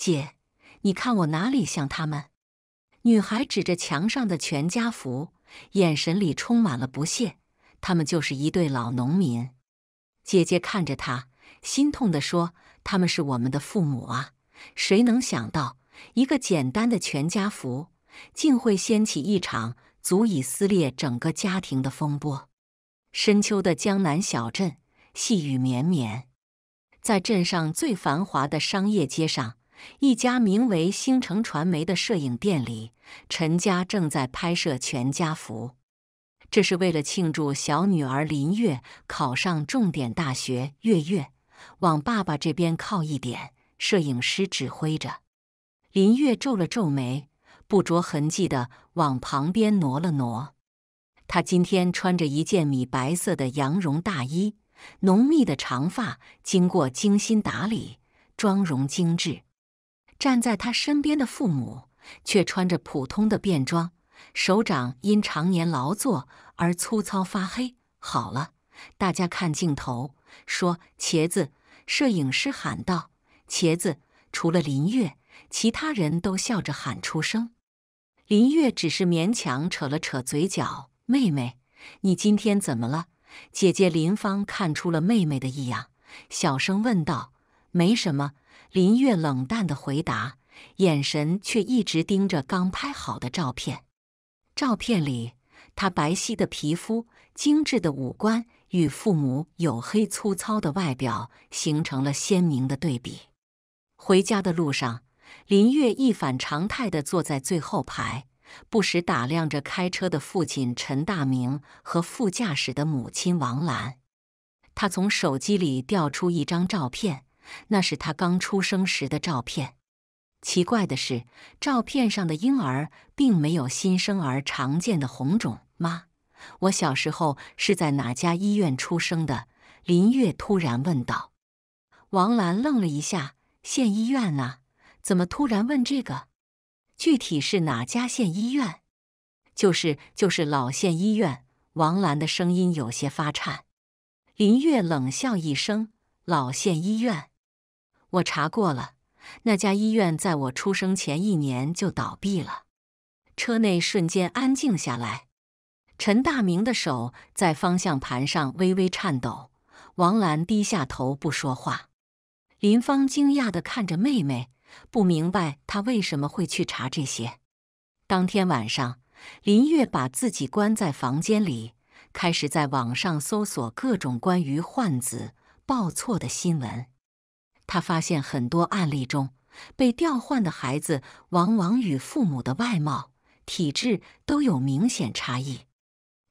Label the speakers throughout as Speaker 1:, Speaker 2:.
Speaker 1: 姐，你看我哪里像他们？女孩指着墙上的全家福，眼神里充满了不屑。他们就是一对老农民。姐姐看着她，心痛地说：“他们是我们的父母啊！谁能想到，一个简单的全家福，竟会掀起一场足以撕裂整个家庭的风波？”深秋的江南小镇，细雨绵绵，在镇上最繁华的商业街上。一家名为星城传媒的摄影店里，陈家正在拍摄全家福。这是为了庆祝小女儿林月考上重点大学。月月往爸爸这边靠一点，摄影师指挥着。林月皱了皱眉，不着痕迹地往旁边挪了挪。她今天穿着一件米白色的羊绒大衣，浓密的长发经过精心打理，妆容精致。站在他身边的父母却穿着普通的便装，手掌因常年劳作而粗糙发黑。好了，大家看镜头，说茄子。摄影师喊道：“茄子！”除了林月，其他人都笑着喊出声。林月只是勉强扯了扯嘴角。妹妹，你今天怎么了？姐姐林芳看出了妹妹的异样，小声问道：“没什么。”林月冷淡的回答，眼神却一直盯着刚拍好的照片。照片里，她白皙的皮肤、精致的五官，与父母黝黑粗糙的外表形成了鲜明的对比。回家的路上，林月一反常态的坐在最后排，不时打量着开车的父亲陈大明和副驾驶的母亲王兰。他从手机里调出一张照片。那是他刚出生时的照片。奇怪的是，照片上的婴儿并没有新生儿常见的红肿。妈，我小时候是在哪家医院出生的？林月突然问道。王兰愣了一下：“县医院啊？怎么突然问这个？具体是哪家县医院？”“就是，就是老县医院。”王兰的声音有些发颤。林月冷笑一声：“老县医院。”我查过了，那家医院在我出生前一年就倒闭了。车内瞬间安静下来，陈大明的手在方向盘上微微颤抖，王兰低下头不说话。林芳惊讶地看着妹妹，不明白她为什么会去查这些。当天晚上，林月把自己关在房间里，开始在网上搜索各种关于换子报错的新闻。他发现很多案例中，被调换的孩子往往与父母的外貌、体质都有明显差异，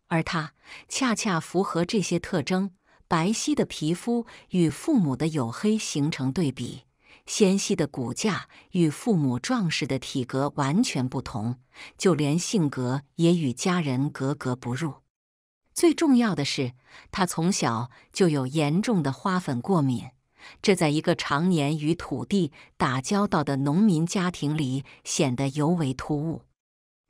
Speaker 1: 而他恰恰符合这些特征：白皙的皮肤与父母的黝黑形成对比，纤细的骨架与父母壮实的体格完全不同，就连性格也与家人格格不入。最重要的是，他从小就有严重的花粉过敏。这在一个常年与土地打交道的农民家庭里显得尤为突兀。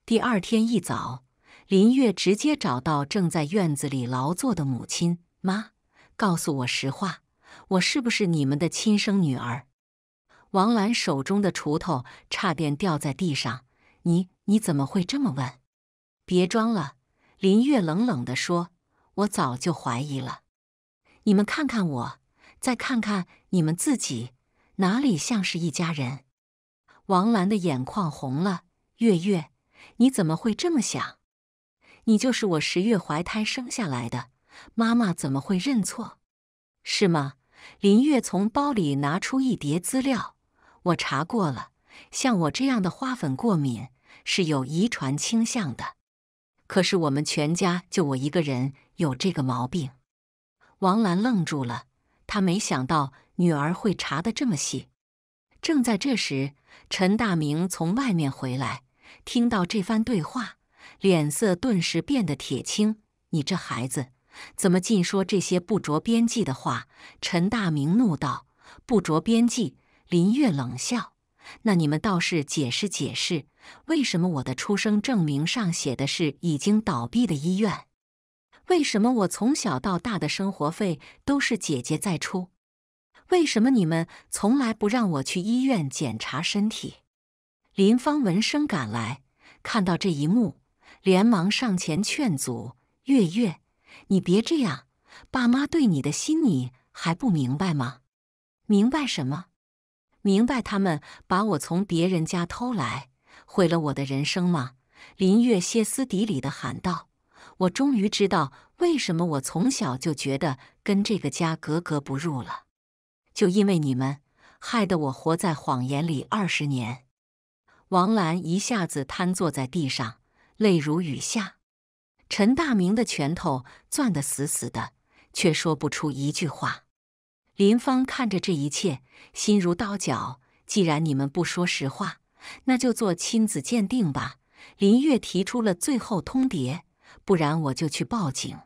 Speaker 1: 第二天一早，林月直接找到正在院子里劳作的母亲：“妈，告诉我实话，我是不是你们的亲生女儿？”王兰手中的锄头差点掉在地上：“你你怎么会这么问？”“别装了！”林月冷冷地说：“我早就怀疑了。你们看看我。”再看看你们自己，哪里像是一家人？王兰的眼眶红了。月月，你怎么会这么想？你就是我十月怀胎生下来的，妈妈怎么会认错？是吗？林月从包里拿出一叠资料，我查过了，像我这样的花粉过敏是有遗传倾向的。可是我们全家就我一个人有这个毛病。王兰愣住了。他没想到女儿会查得这么细。正在这时，陈大明从外面回来，听到这番对话，脸色顿时变得铁青。“你这孩子，怎么尽说这些不着边际的话？”陈大明怒道。“不着边际！”林月冷笑。“那你们倒是解释解释，为什么我的出生证明上写的是已经倒闭的医院？”为什么我从小到大的生活费都是姐姐在出？为什么你们从来不让我去医院检查身体？林芳闻声赶来，看到这一幕，连忙上前劝阻：“月月，你别这样，爸妈对你的心你还不明白吗？”“明白什么？明白他们把我从别人家偷来，毁了我的人生吗？”林月歇斯底里的喊道。我终于知道为什么我从小就觉得跟这个家格格不入了，就因为你们害得我活在谎言里二十年。王兰一下子瘫坐在地上，泪如雨下。陈大明的拳头攥得死死的，却说不出一句话。林芳看着这一切，心如刀绞。既然你们不说实话，那就做亲子鉴定吧。林月提出了最后通牒。不然我就去报警。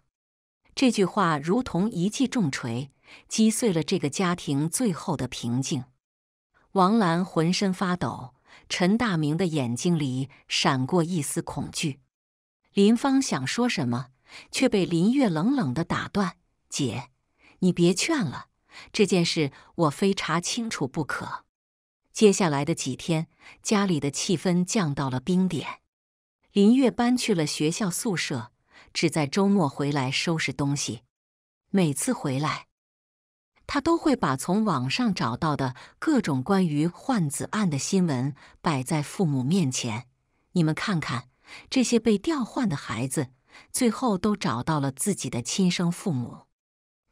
Speaker 1: 这句话如同一记重锤，击碎了这个家庭最后的平静。王兰浑身发抖，陈大明的眼睛里闪过一丝恐惧。林芳想说什么，却被林月冷冷地打断：“姐，你别劝了，这件事我非查清楚不可。”接下来的几天，家里的气氛降到了冰点。林月搬去了学校宿舍，只在周末回来收拾东西。每次回来，她都会把从网上找到的各种关于换子案的新闻摆在父母面前。你们看看，这些被调换的孩子最后都找到了自己的亲生父母。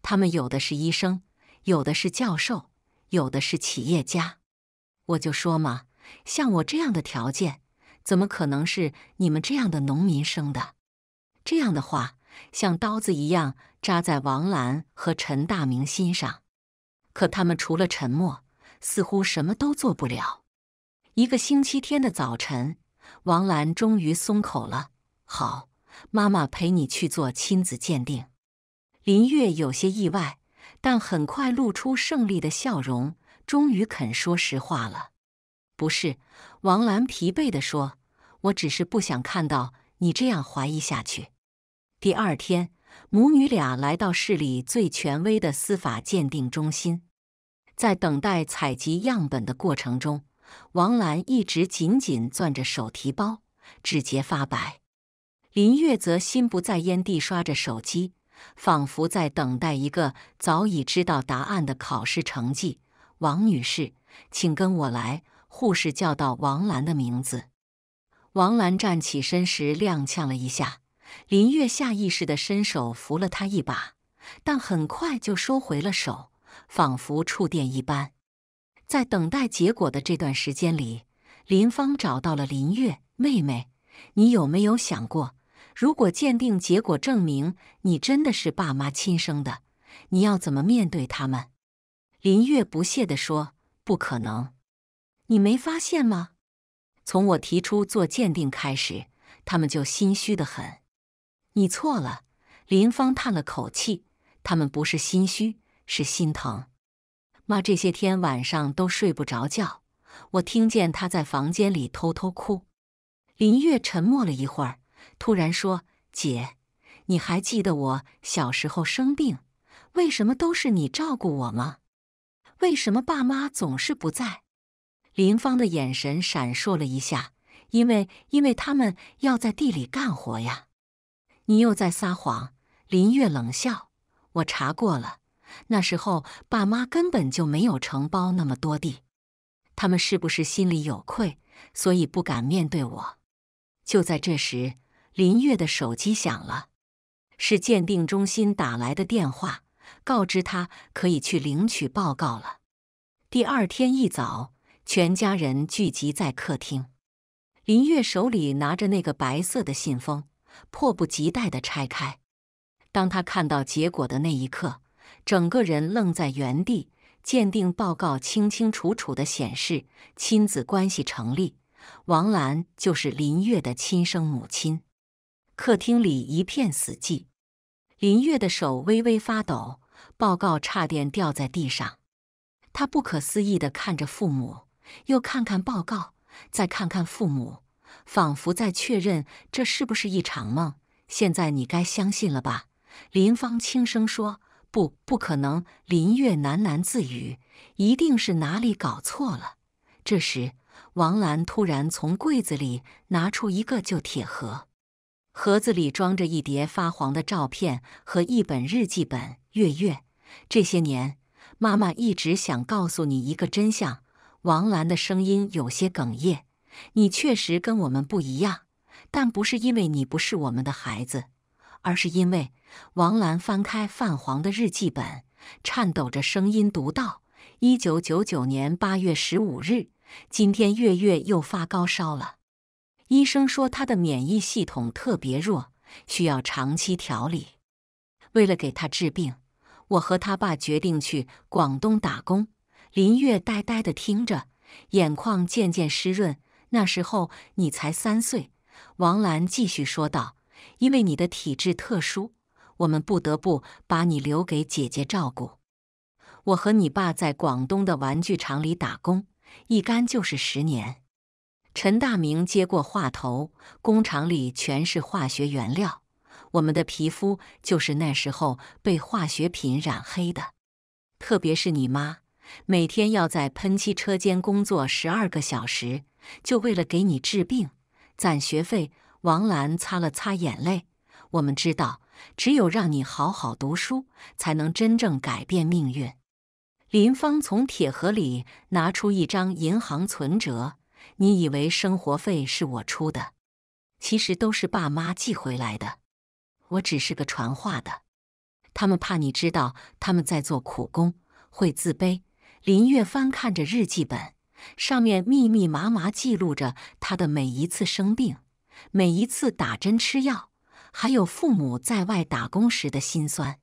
Speaker 1: 他们有的是医生，有的是教授，有的是企业家。我就说嘛，像我这样的条件。怎么可能是你们这样的农民生的？这样的话像刀子一样扎在王兰和陈大明心上。可他们除了沉默，似乎什么都做不了。一个星期天的早晨，王兰终于松口了：“好，妈妈陪你去做亲子鉴定。”林月有些意外，但很快露出胜利的笑容，终于肯说实话了。不是，王兰疲惫地说：“我只是不想看到你这样怀疑下去。”第二天，母女俩来到市里最权威的司法鉴定中心。在等待采集样本的过程中，王兰一直紧紧攥着手提包，指节发白；林月则心不在焉地刷着手机，仿佛在等待一个早已知道答案的考试成绩。王女士，请跟我来。护士叫到王兰的名字，王兰站起身时踉跄了一下，林月下意识地伸手扶了她一把，但很快就收回了手，仿佛触电一般。在等待结果的这段时间里，林芳找到了林月妹妹：“你有没有想过，如果鉴定结果证明你真的是爸妈亲生的，你要怎么面对他们？”林月不屑地说：“不可能。”你没发现吗？从我提出做鉴定开始，他们就心虚的很。你错了，林芳叹了口气：“他们不是心虚，是心疼妈。这些天晚上都睡不着觉，我听见她在房间里偷偷哭。”林月沉默了一会儿，突然说：“姐，你还记得我小时候生病，为什么都是你照顾我吗？为什么爸妈总是不在？”林芳的眼神闪烁了一下，因为因为他们要在地里干活呀。你又在撒谎！林月冷笑：“我查过了，那时候爸妈根本就没有承包那么多地。他们是不是心里有愧，所以不敢面对我？”就在这时，林月的手机响了，是鉴定中心打来的电话，告知他可以去领取报告了。第二天一早。全家人聚集在客厅，林月手里拿着那个白色的信封，迫不及待的拆开。当他看到结果的那一刻，整个人愣在原地。鉴定报告清清楚楚的显示亲子关系成立，王兰就是林月的亲生母亲。客厅里一片死寂，林月的手微微发抖，报告差点掉在地上。他不可思议的看着父母。又看看报告，再看看父母，仿佛在确认这是不是一场梦。现在你该相信了吧？林芳轻声说：“不，不可能。”林月喃喃自语：“一定是哪里搞错了。”这时，王兰突然从柜子里拿出一个旧铁盒，盒子里装着一叠发黄的照片和一本日记本。月月，这些年妈妈一直想告诉你一个真相。王兰的声音有些哽咽：“你确实跟我们不一样，但不是因为你不是我们的孩子，而是因为……”王兰翻开泛黄的日记本，颤抖着声音读道：“一九九九年八月十五日，今天月月又发高烧了。医生说他的免疫系统特别弱，需要长期调理。为了给他治病，我和他爸决定去广东打工。”林月呆呆地听着，眼眶渐渐湿润。那时候你才三岁，王兰继续说道：“因为你的体质特殊，我们不得不把你留给姐姐照顾。我和你爸在广东的玩具厂里打工，一干就是十年。”陈大明接过话头：“工厂里全是化学原料，我们的皮肤就是那时候被化学品染黑的，特别是你妈。”每天要在喷漆车间工作十二个小时，就为了给你治病、攒学费。王兰擦了擦眼泪。我们知道，只有让你好好读书，才能真正改变命运。林芳从铁盒里拿出一张银行存折。你以为生活费是我出的，其实都是爸妈寄回来的。我只是个传话的。他们怕你知道他们在做苦工，会自卑。林月翻看着日记本，上面密密麻麻记录着她的每一次生病、每一次打针吃药，还有父母在外打工时的辛酸。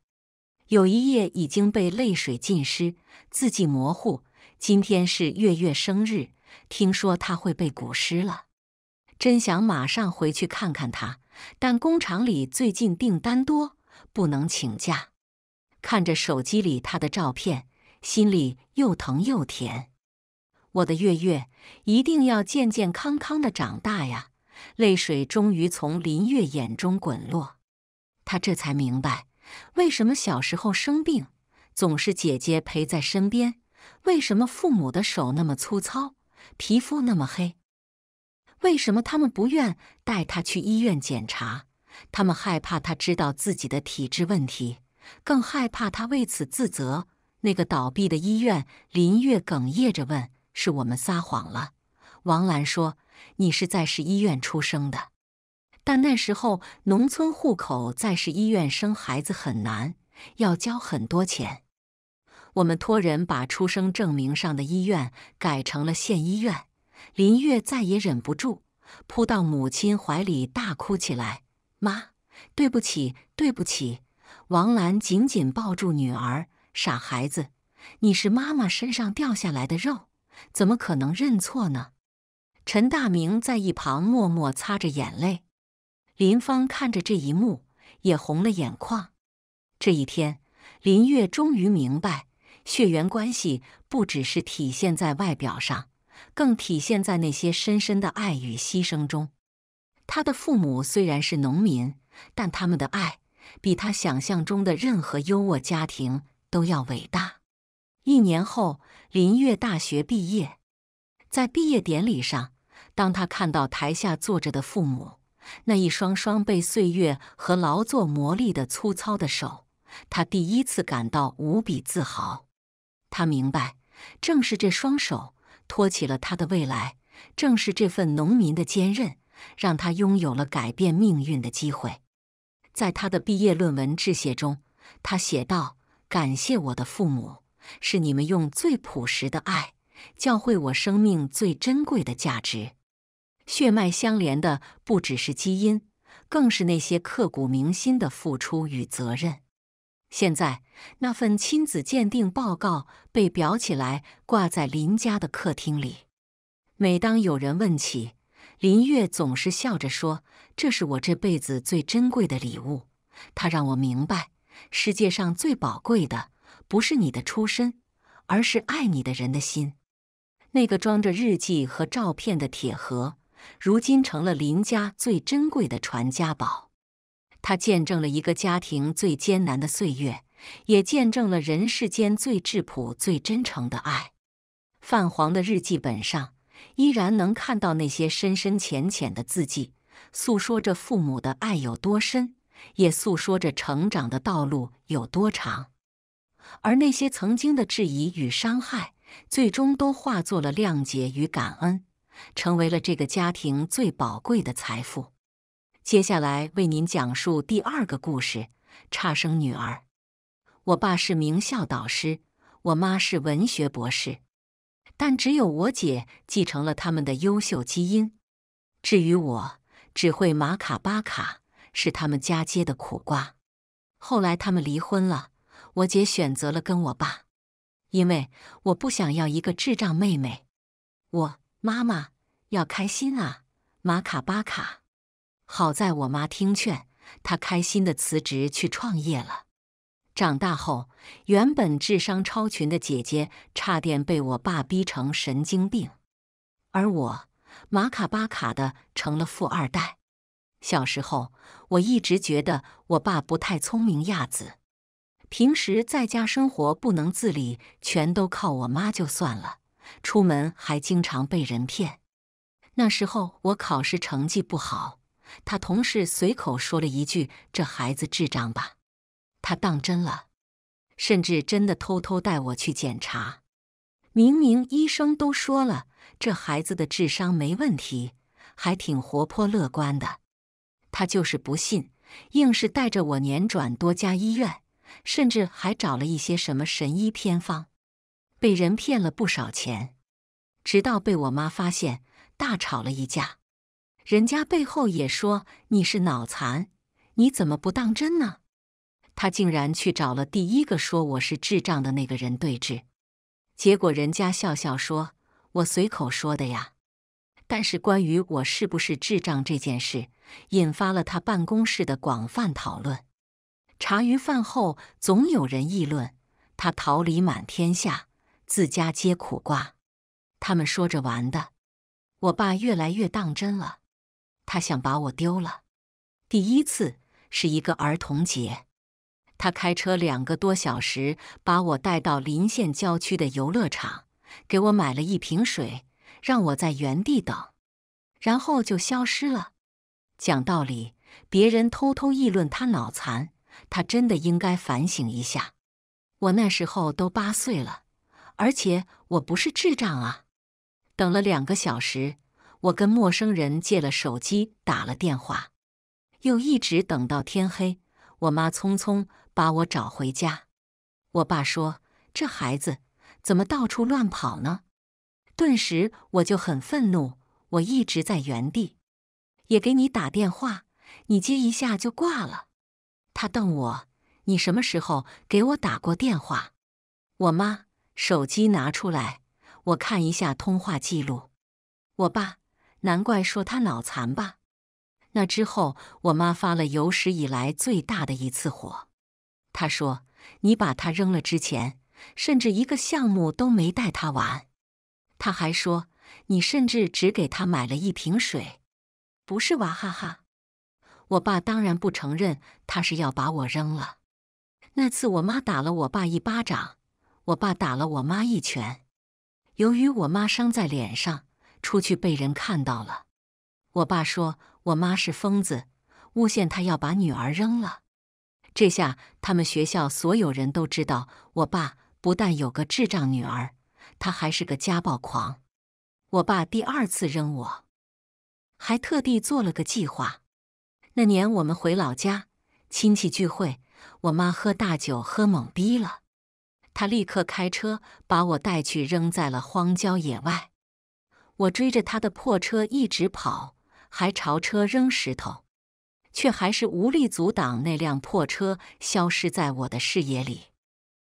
Speaker 1: 有一页已经被泪水浸湿，字迹模糊。今天是月月生日，听说她会背古诗了，真想马上回去看看她。但工厂里最近订单多，不能请假。看着手机里她的照片。心里又疼又甜，我的月月一定要健健康康的长大呀！泪水终于从林月眼中滚落，她这才明白，为什么小时候生病总是姐姐陪在身边，为什么父母的手那么粗糙，皮肤那么黑，为什么他们不愿带他去医院检查，他们害怕他知道自己的体质问题，更害怕他为此自责。那个倒闭的医院，林月哽咽着问：“是我们撒谎了？”王兰说：“你是在市医院出生的，但那时候农村户口在市医院生孩子很难，要交很多钱。我们托人把出生证明上的医院改成了县医院。”林月再也忍不住，扑到母亲怀里大哭起来：“妈，对不起，对不起！”王兰紧紧抱住女儿。傻孩子，你是妈妈身上掉下来的肉，怎么可能认错呢？陈大明在一旁默默擦着眼泪。林芳看着这一幕，也红了眼眶。这一天，林月终于明白，血缘关系不只是体现在外表上，更体现在那些深深的爱与牺牲中。他的父母虽然是农民，但他们的爱比他想象中的任何优渥家庭。都要伟大。一年后，林月大学毕业，在毕业典礼上，当他看到台下坐着的父母那一双双被岁月和劳作磨砺的粗糙的手，他第一次感到无比自豪。他明白，正是这双手托起了他的未来，正是这份农民的坚韧，让他拥有了改变命运的机会。在他的毕业论文致谢中，他写道。感谢我的父母，是你们用最朴实的爱，教会我生命最珍贵的价值。血脉相连的不只是基因，更是那些刻骨铭心的付出与责任。现在，那份亲子鉴定报告被裱起来，挂在林家的客厅里。每当有人问起，林月总是笑着说：“这是我这辈子最珍贵的礼物，她让我明白。”世界上最宝贵的不是你的出身，而是爱你的人的心。那个装着日记和照片的铁盒，如今成了林家最珍贵的传家宝。它见证了一个家庭最艰难的岁月，也见证了人世间最质朴、最真诚的爱。泛黄的日记本上，依然能看到那些深深浅浅的字迹，诉说着父母的爱有多深。也诉说着成长的道路有多长，而那些曾经的质疑与伤害，最终都化作了谅解与感恩，成为了这个家庭最宝贵的财富。接下来为您讲述第二个故事：差生女儿。我爸是名校导师，我妈是文学博士，但只有我姐继承了他们的优秀基因。至于我，只会马卡巴卡。是他们家接的苦瓜，后来他们离婚了，我姐选择了跟我爸，因为我不想要一个智障妹妹。我妈妈要开心啊，玛卡巴卡。好在我妈听劝，她开心的辞职去创业了。长大后，原本智商超群的姐姐差点被我爸逼成神经病，而我马卡巴卡的成了富二代。小时候，我一直觉得我爸不太聪明。亚子平时在家生活不能自理，全都靠我妈就算了，出门还经常被人骗。那时候我考试成绩不好，他同事随口说了一句：“这孩子智障吧？”他当真了，甚至真的偷偷带我去检查。明明医生都说了，这孩子的智商没问题，还挺活泼乐观的。他就是不信，硬是带着我辗转多家医院，甚至还找了一些什么神医偏方，被人骗了不少钱。直到被我妈发现，大吵了一架。人家背后也说你是脑残，你怎么不当真呢？他竟然去找了第一个说我是智障的那个人对峙，结果人家笑笑说：“我随口说的呀。”但是关于我是不是智障这件事，引发了他办公室的广泛讨论。茶余饭后，总有人议论他桃李满天下，自家皆苦瓜。他们说着玩的，我爸越来越当真了。他想把我丢了。第一次是一个儿童节，他开车两个多小时把我带到临县郊区的游乐场，给我买了一瓶水，让我在原地等，然后就消失了。讲道理，别人偷偷议论他脑残，他真的应该反省一下。我那时候都八岁了，而且我不是智障啊。等了两个小时，我跟陌生人借了手机打了电话，又一直等到天黑。我妈匆匆把我找回家，我爸说：“这孩子怎么到处乱跑呢？”顿时我就很愤怒，我一直在原地。也给你打电话，你接一下就挂了。他瞪我：“你什么时候给我打过电话？”我妈手机拿出来，我看一下通话记录。我爸，难怪说他脑残吧？那之后，我妈发了有史以来最大的一次火。她说：“你把他扔了之前，甚至一个项目都没带他玩。”他还说：“你甚至只给他买了一瓶水。”不是娃哈哈，我爸当然不承认他是要把我扔了。那次我妈打了我爸一巴掌，我爸打了我妈一拳。由于我妈伤在脸上，出去被人看到了。我爸说我妈是疯子，诬陷他要把女儿扔了。这下他们学校所有人都知道，我爸不但有个智障女儿，他还是个家暴狂。我爸第二次扔我。还特地做了个计划。那年我们回老家，亲戚聚会，我妈喝大酒喝懵逼了，她立刻开车把我带去，扔在了荒郊野外。我追着她的破车一直跑，还朝车扔石头，却还是无力阻挡那辆破车消失在我的视野里。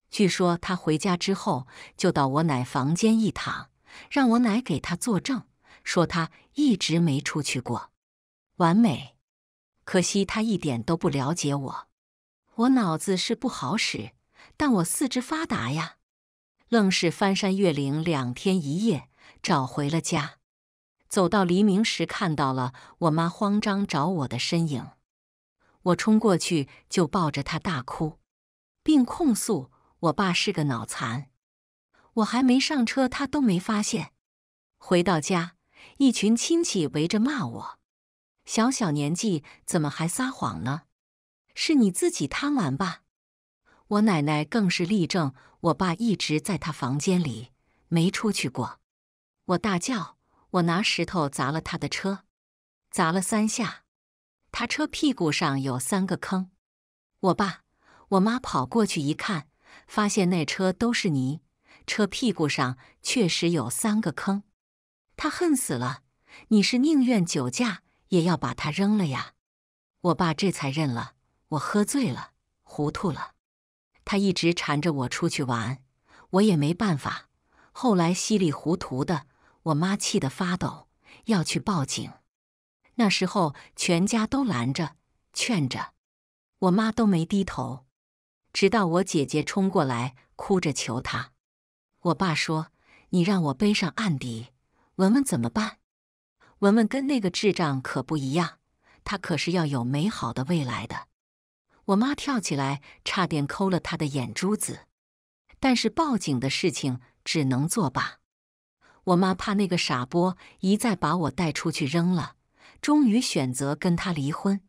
Speaker 1: 据说她回家之后就到我奶房间一躺，让我奶给她作证，说她。一直没出去过，完美。可惜他一点都不了解我。我脑子是不好使，但我四肢发达呀，愣是翻山越岭两天一夜，找回了家。走到黎明时，看到了我妈慌张找我的身影，我冲过去就抱着她大哭，并控诉我爸是个脑残。我还没上车，他都没发现。回到家。一群亲戚围着骂我：“小小年纪怎么还撒谎呢？是你自己贪玩吧？”我奶奶更是立证，我爸一直在他房间里没出去过。我大叫：“我拿石头砸了他的车，砸了三下，他车屁股上有三个坑。”我爸、我妈跑过去一看，发现那车都是泥，车屁股上确实有三个坑。他恨死了！你是宁愿酒驾也要把他扔了呀？我爸这才认了，我喝醉了，糊涂了。他一直缠着我出去玩，我也没办法。后来稀里糊涂的，我妈气得发抖，要去报警。那时候全家都拦着，劝着，我妈都没低头。直到我姐姐冲过来，哭着求他。我爸说：“你让我背上案底。”文文怎么办？文文跟那个智障可不一样，他可是要有美好的未来的。我妈跳起来，差点抠了他的眼珠子。但是报警的事情只能作罢。我妈怕那个傻波一再把我带出去扔了，终于选择跟他离婚。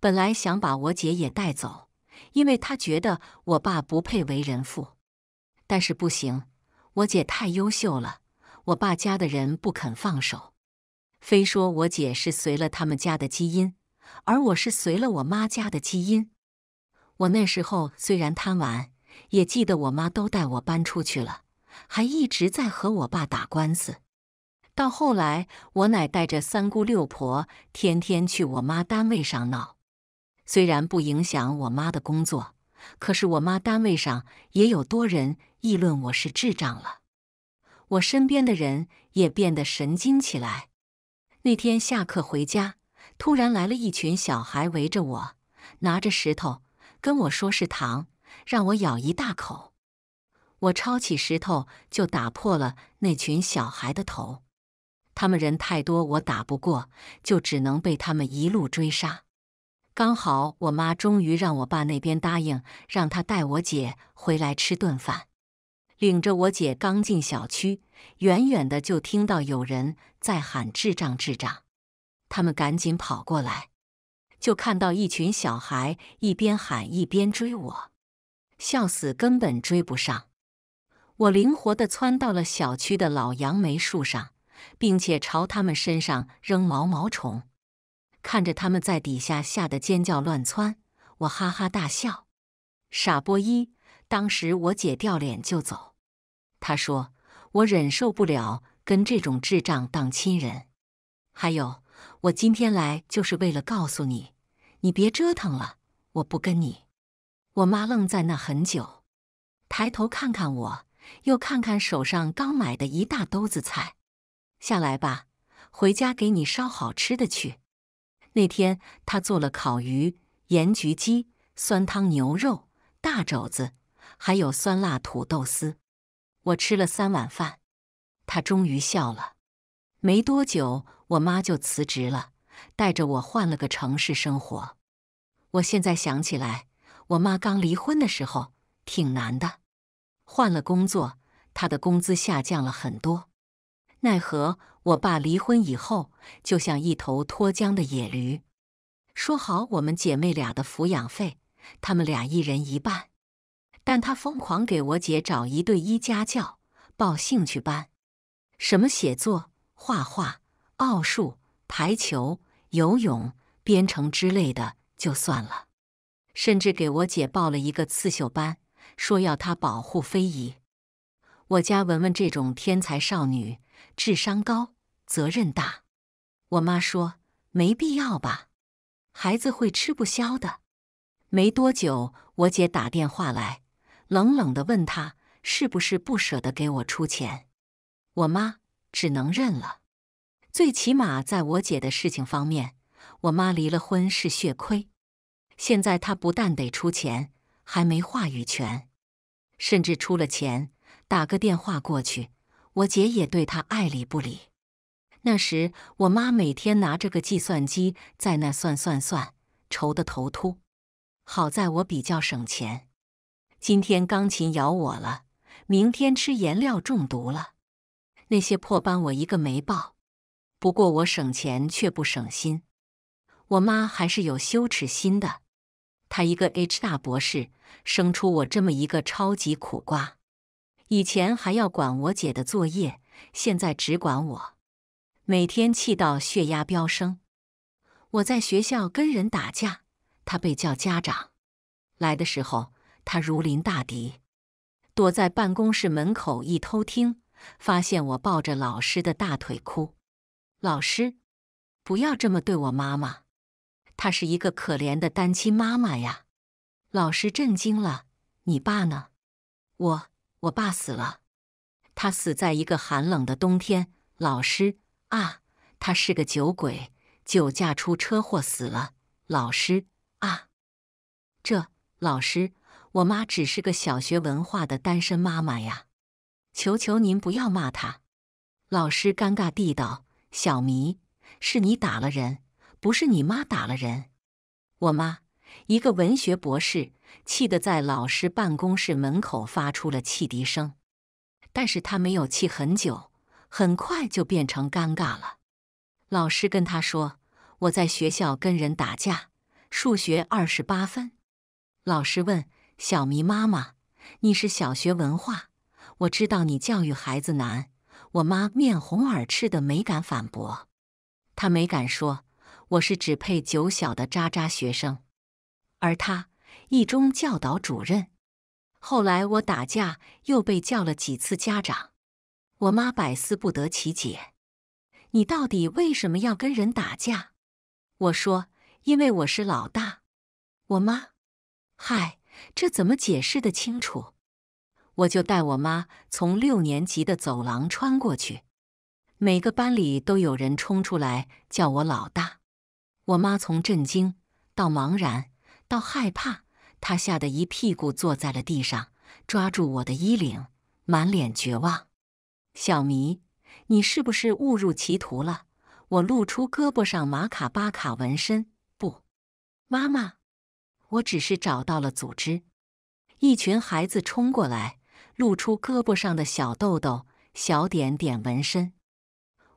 Speaker 1: 本来想把我姐也带走，因为她觉得我爸不配为人父。但是不行，我姐太优秀了。我爸家的人不肯放手，非说我姐是随了他们家的基因，而我是随了我妈家的基因。我那时候虽然贪玩，也记得我妈都带我搬出去了，还一直在和我爸打官司。到后来，我奶带着三姑六婆天天去我妈单位上闹，虽然不影响我妈的工作，可是我妈单位上也有多人议论我是智障了。我身边的人也变得神经起来。那天下课回家，突然来了一群小孩围着我，拿着石头跟我说是糖，让我咬一大口。我抄起石头就打破了那群小孩的头。他们人太多，我打不过，就只能被他们一路追杀。刚好我妈终于让我爸那边答应，让他带我姐回来吃顿饭。领着我姐刚进小区，远远的就听到有人在喊“智障，智障”，他们赶紧跑过来，就看到一群小孩一边喊一边追我，笑死，根本追不上。我灵活的窜到了小区的老杨梅树上，并且朝他们身上扔毛毛虫，看着他们在底下吓得尖叫乱窜，我哈哈大笑。傻波一，当时我姐掉脸就走。他说：“我忍受不了跟这种智障当亲人，还有，我今天来就是为了告诉你，你别折腾了，我不跟你。”我妈愣在那很久，抬头看看我，又看看手上刚买的一大兜子菜，下来吧，回家给你烧好吃的去。那天她做了烤鱼、盐焗鸡、酸汤牛肉、大肘子，还有酸辣土豆丝。我吃了三碗饭，他终于笑了。没多久，我妈就辞职了，带着我换了个城市生活。我现在想起来，我妈刚离婚的时候挺难的。换了工作，她的工资下降了很多。奈何我爸离婚以后，就像一头脱缰的野驴，说好我们姐妹俩的抚养费，他们俩一人一半。但他疯狂给我姐找一对一家教，报兴趣班，什么写作、画画、奥数、排球、游泳、编程之类的，就算了，甚至给我姐报了一个刺绣班，说要她保护非遗。我家文文这种天才少女，智商高，责任大。我妈说没必要吧，孩子会吃不消的。没多久，我姐打电话来。冷冷地问他：“是不是不舍得给我出钱？”我妈只能认了。最起码在我姐的事情方面，我妈离了婚是血亏。现在她不但得出钱，还没话语权，甚至出了钱，打个电话过去，我姐也对她爱理不理。那时我妈每天拿着个计算机在那算算算，愁得头秃。好在我比较省钱。今天钢琴咬我了，明天吃颜料中毒了，那些破班我一个没报。不过我省钱却不省心，我妈还是有羞耻心的。她一个 H 大博士生出我这么一个超级苦瓜，以前还要管我姐的作业，现在只管我，每天气到血压飙升。我在学校跟人打架，她被叫家长来的时候。他如临大敌，躲在办公室门口一偷听，发现我抱着老师的大腿哭。老师，不要这么对我妈妈，她是一个可怜的单亲妈妈呀。老师震惊了，你爸呢？我，我爸死了。他死在一个寒冷的冬天。老师啊，他是个酒鬼，酒驾出车祸死了。老师啊，这老师。我妈只是个小学文化的单身妈妈呀，求求您不要骂她。老师尴尬地道：“小迷，是你打了人，不是你妈打了人。”我妈一个文学博士气得在老师办公室门口发出了汽笛声，但是她没有气很久，很快就变成尴尬了。老师跟他说：“我在学校跟人打架，数学二十八分。”老师问。小迷妈妈，你是小学文化，我知道你教育孩子难。我妈面红耳赤的，没敢反驳。她没敢说我是只配九小的渣渣学生，而她一中教导主任。后来我打架又被叫了几次家长，我妈百思不得其解：你到底为什么要跟人打架？我说因为我是老大。我妈，嗨。这怎么解释得清楚？我就带我妈从六年级的走廊穿过去，每个班里都有人冲出来叫我老大。我妈从震惊到茫然到害怕，她吓得一屁股坐在了地上，抓住我的衣领，满脸绝望。小迷，你是不是误入歧途了？我露出胳膊上马卡巴卡纹身。不，妈妈。我只是找到了组织，一群孩子冲过来，露出胳膊上的小豆豆、小点点纹身。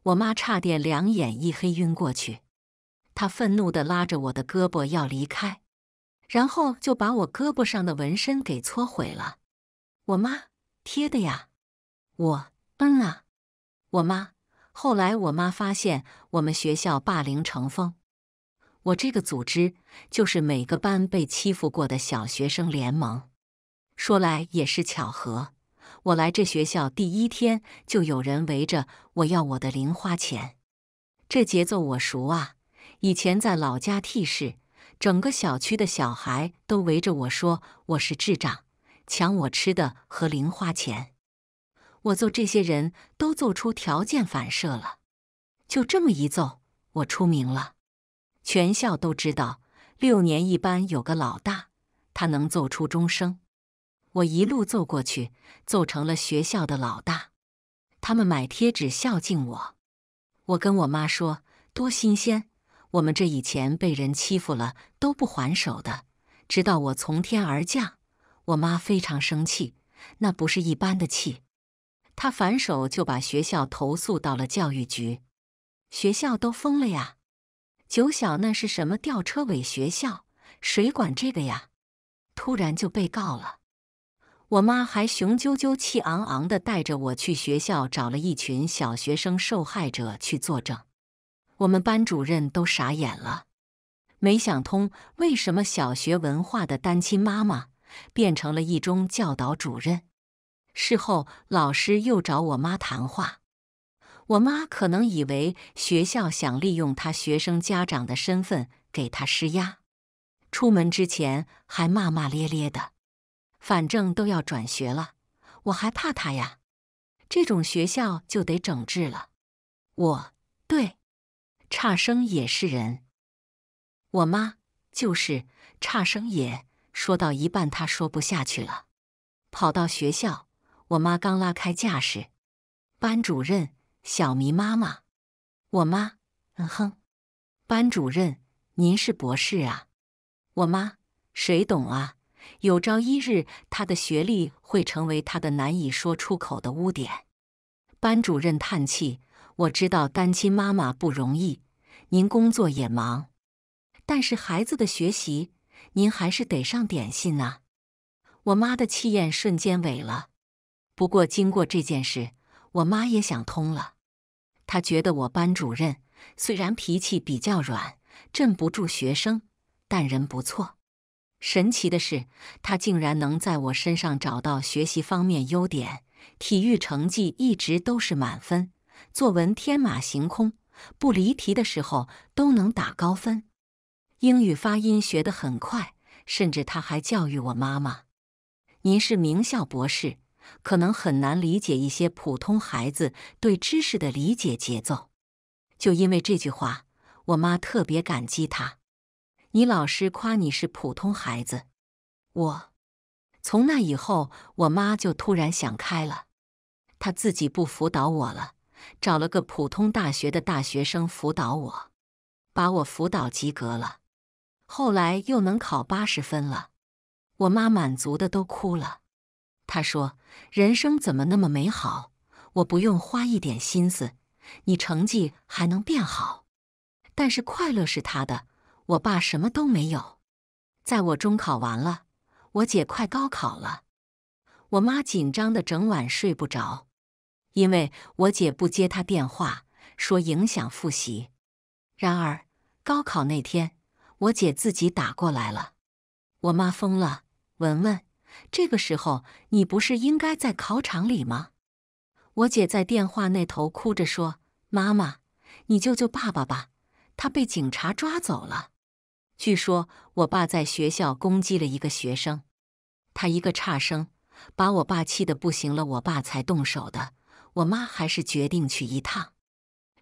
Speaker 1: 我妈差点两眼一黑晕过去，她愤怒的拉着我的胳膊要离开，然后就把我胳膊上的纹身给搓毁了。我妈贴的呀，我嗯啊。我妈后来我妈发现我们学校霸凌成风。我这个组织就是每个班被欺负过的小学生联盟。说来也是巧合，我来这学校第一天就有人围着我要我的零花钱。这节奏我熟啊！以前在老家替市，整个小区的小孩都围着我说我是智障，抢我吃的和零花钱。我揍这些人都揍出条件反射了，就这么一揍，我出名了。全校都知道，六年一班有个老大，他能奏出钟声。我一路奏过去，奏成了学校的老大。他们买贴纸孝敬我。我跟我妈说，多新鲜！我们这以前被人欺负了都不还手的，直到我从天而降。我妈非常生气，那不是一般的气。她反手就把学校投诉到了教育局。学校都疯了呀！九小那是什么吊车尾学校？谁管这个呀？突然就被告了，我妈还雄赳赳气昂昂的带着我去学校找了一群小学生受害者去作证，我们班主任都傻眼了，没想通为什么小学文化的单亲妈妈变成了一中教导主任。事后老师又找我妈谈话。我妈可能以为学校想利用她学生家长的身份给她施压，出门之前还骂骂咧咧的。反正都要转学了，我还怕她呀？这种学校就得整治了。我对差生也是人，我妈就是差生也说到一半，她说不下去了，跑到学校。我妈刚拉开架势，班主任。小明妈妈，我妈，嗯哼，班主任，您是博士啊？我妈，谁懂啊？有朝一日，她的学历会成为她的难以说出口的污点。班主任叹气，我知道单亲妈妈不容易，您工作也忙，但是孩子的学习，您还是得上点心啊。我妈的气焰瞬间萎了。不过经过这件事。我妈也想通了，她觉得我班主任虽然脾气比较软，镇不住学生，但人不错。神奇的是，他竟然能在我身上找到学习方面优点：体育成绩一直都是满分，作文天马行空，不离题的时候都能打高分；英语发音学得很快，甚至他还教育我妈妈：“您是名校博士。”可能很难理解一些普通孩子对知识的理解节奏。就因为这句话，我妈特别感激他。你老师夸你是普通孩子，我从那以后，我妈就突然想开了，她自己不辅导我了，找了个普通大学的大学生辅导我，把我辅导及格了，后来又能考八十分了，我妈满足的都哭了。他说：“人生怎么那么美好？我不用花一点心思，你成绩还能变好。但是快乐是他的，我爸什么都没有。在我中考完了，我姐快高考了，我妈紧张的整晚睡不着，因为我姐不接她电话，说影响复习。然而高考那天，我姐自己打过来了，我妈疯了，文文。”这个时候，你不是应该在考场里吗？我姐在电话那头哭着说：“妈妈，你救救爸爸吧，他被警察抓走了。据说我爸在学校攻击了一个学生，他一个差生，把我爸气得不行了，我爸才动手的。我妈还是决定去一趟，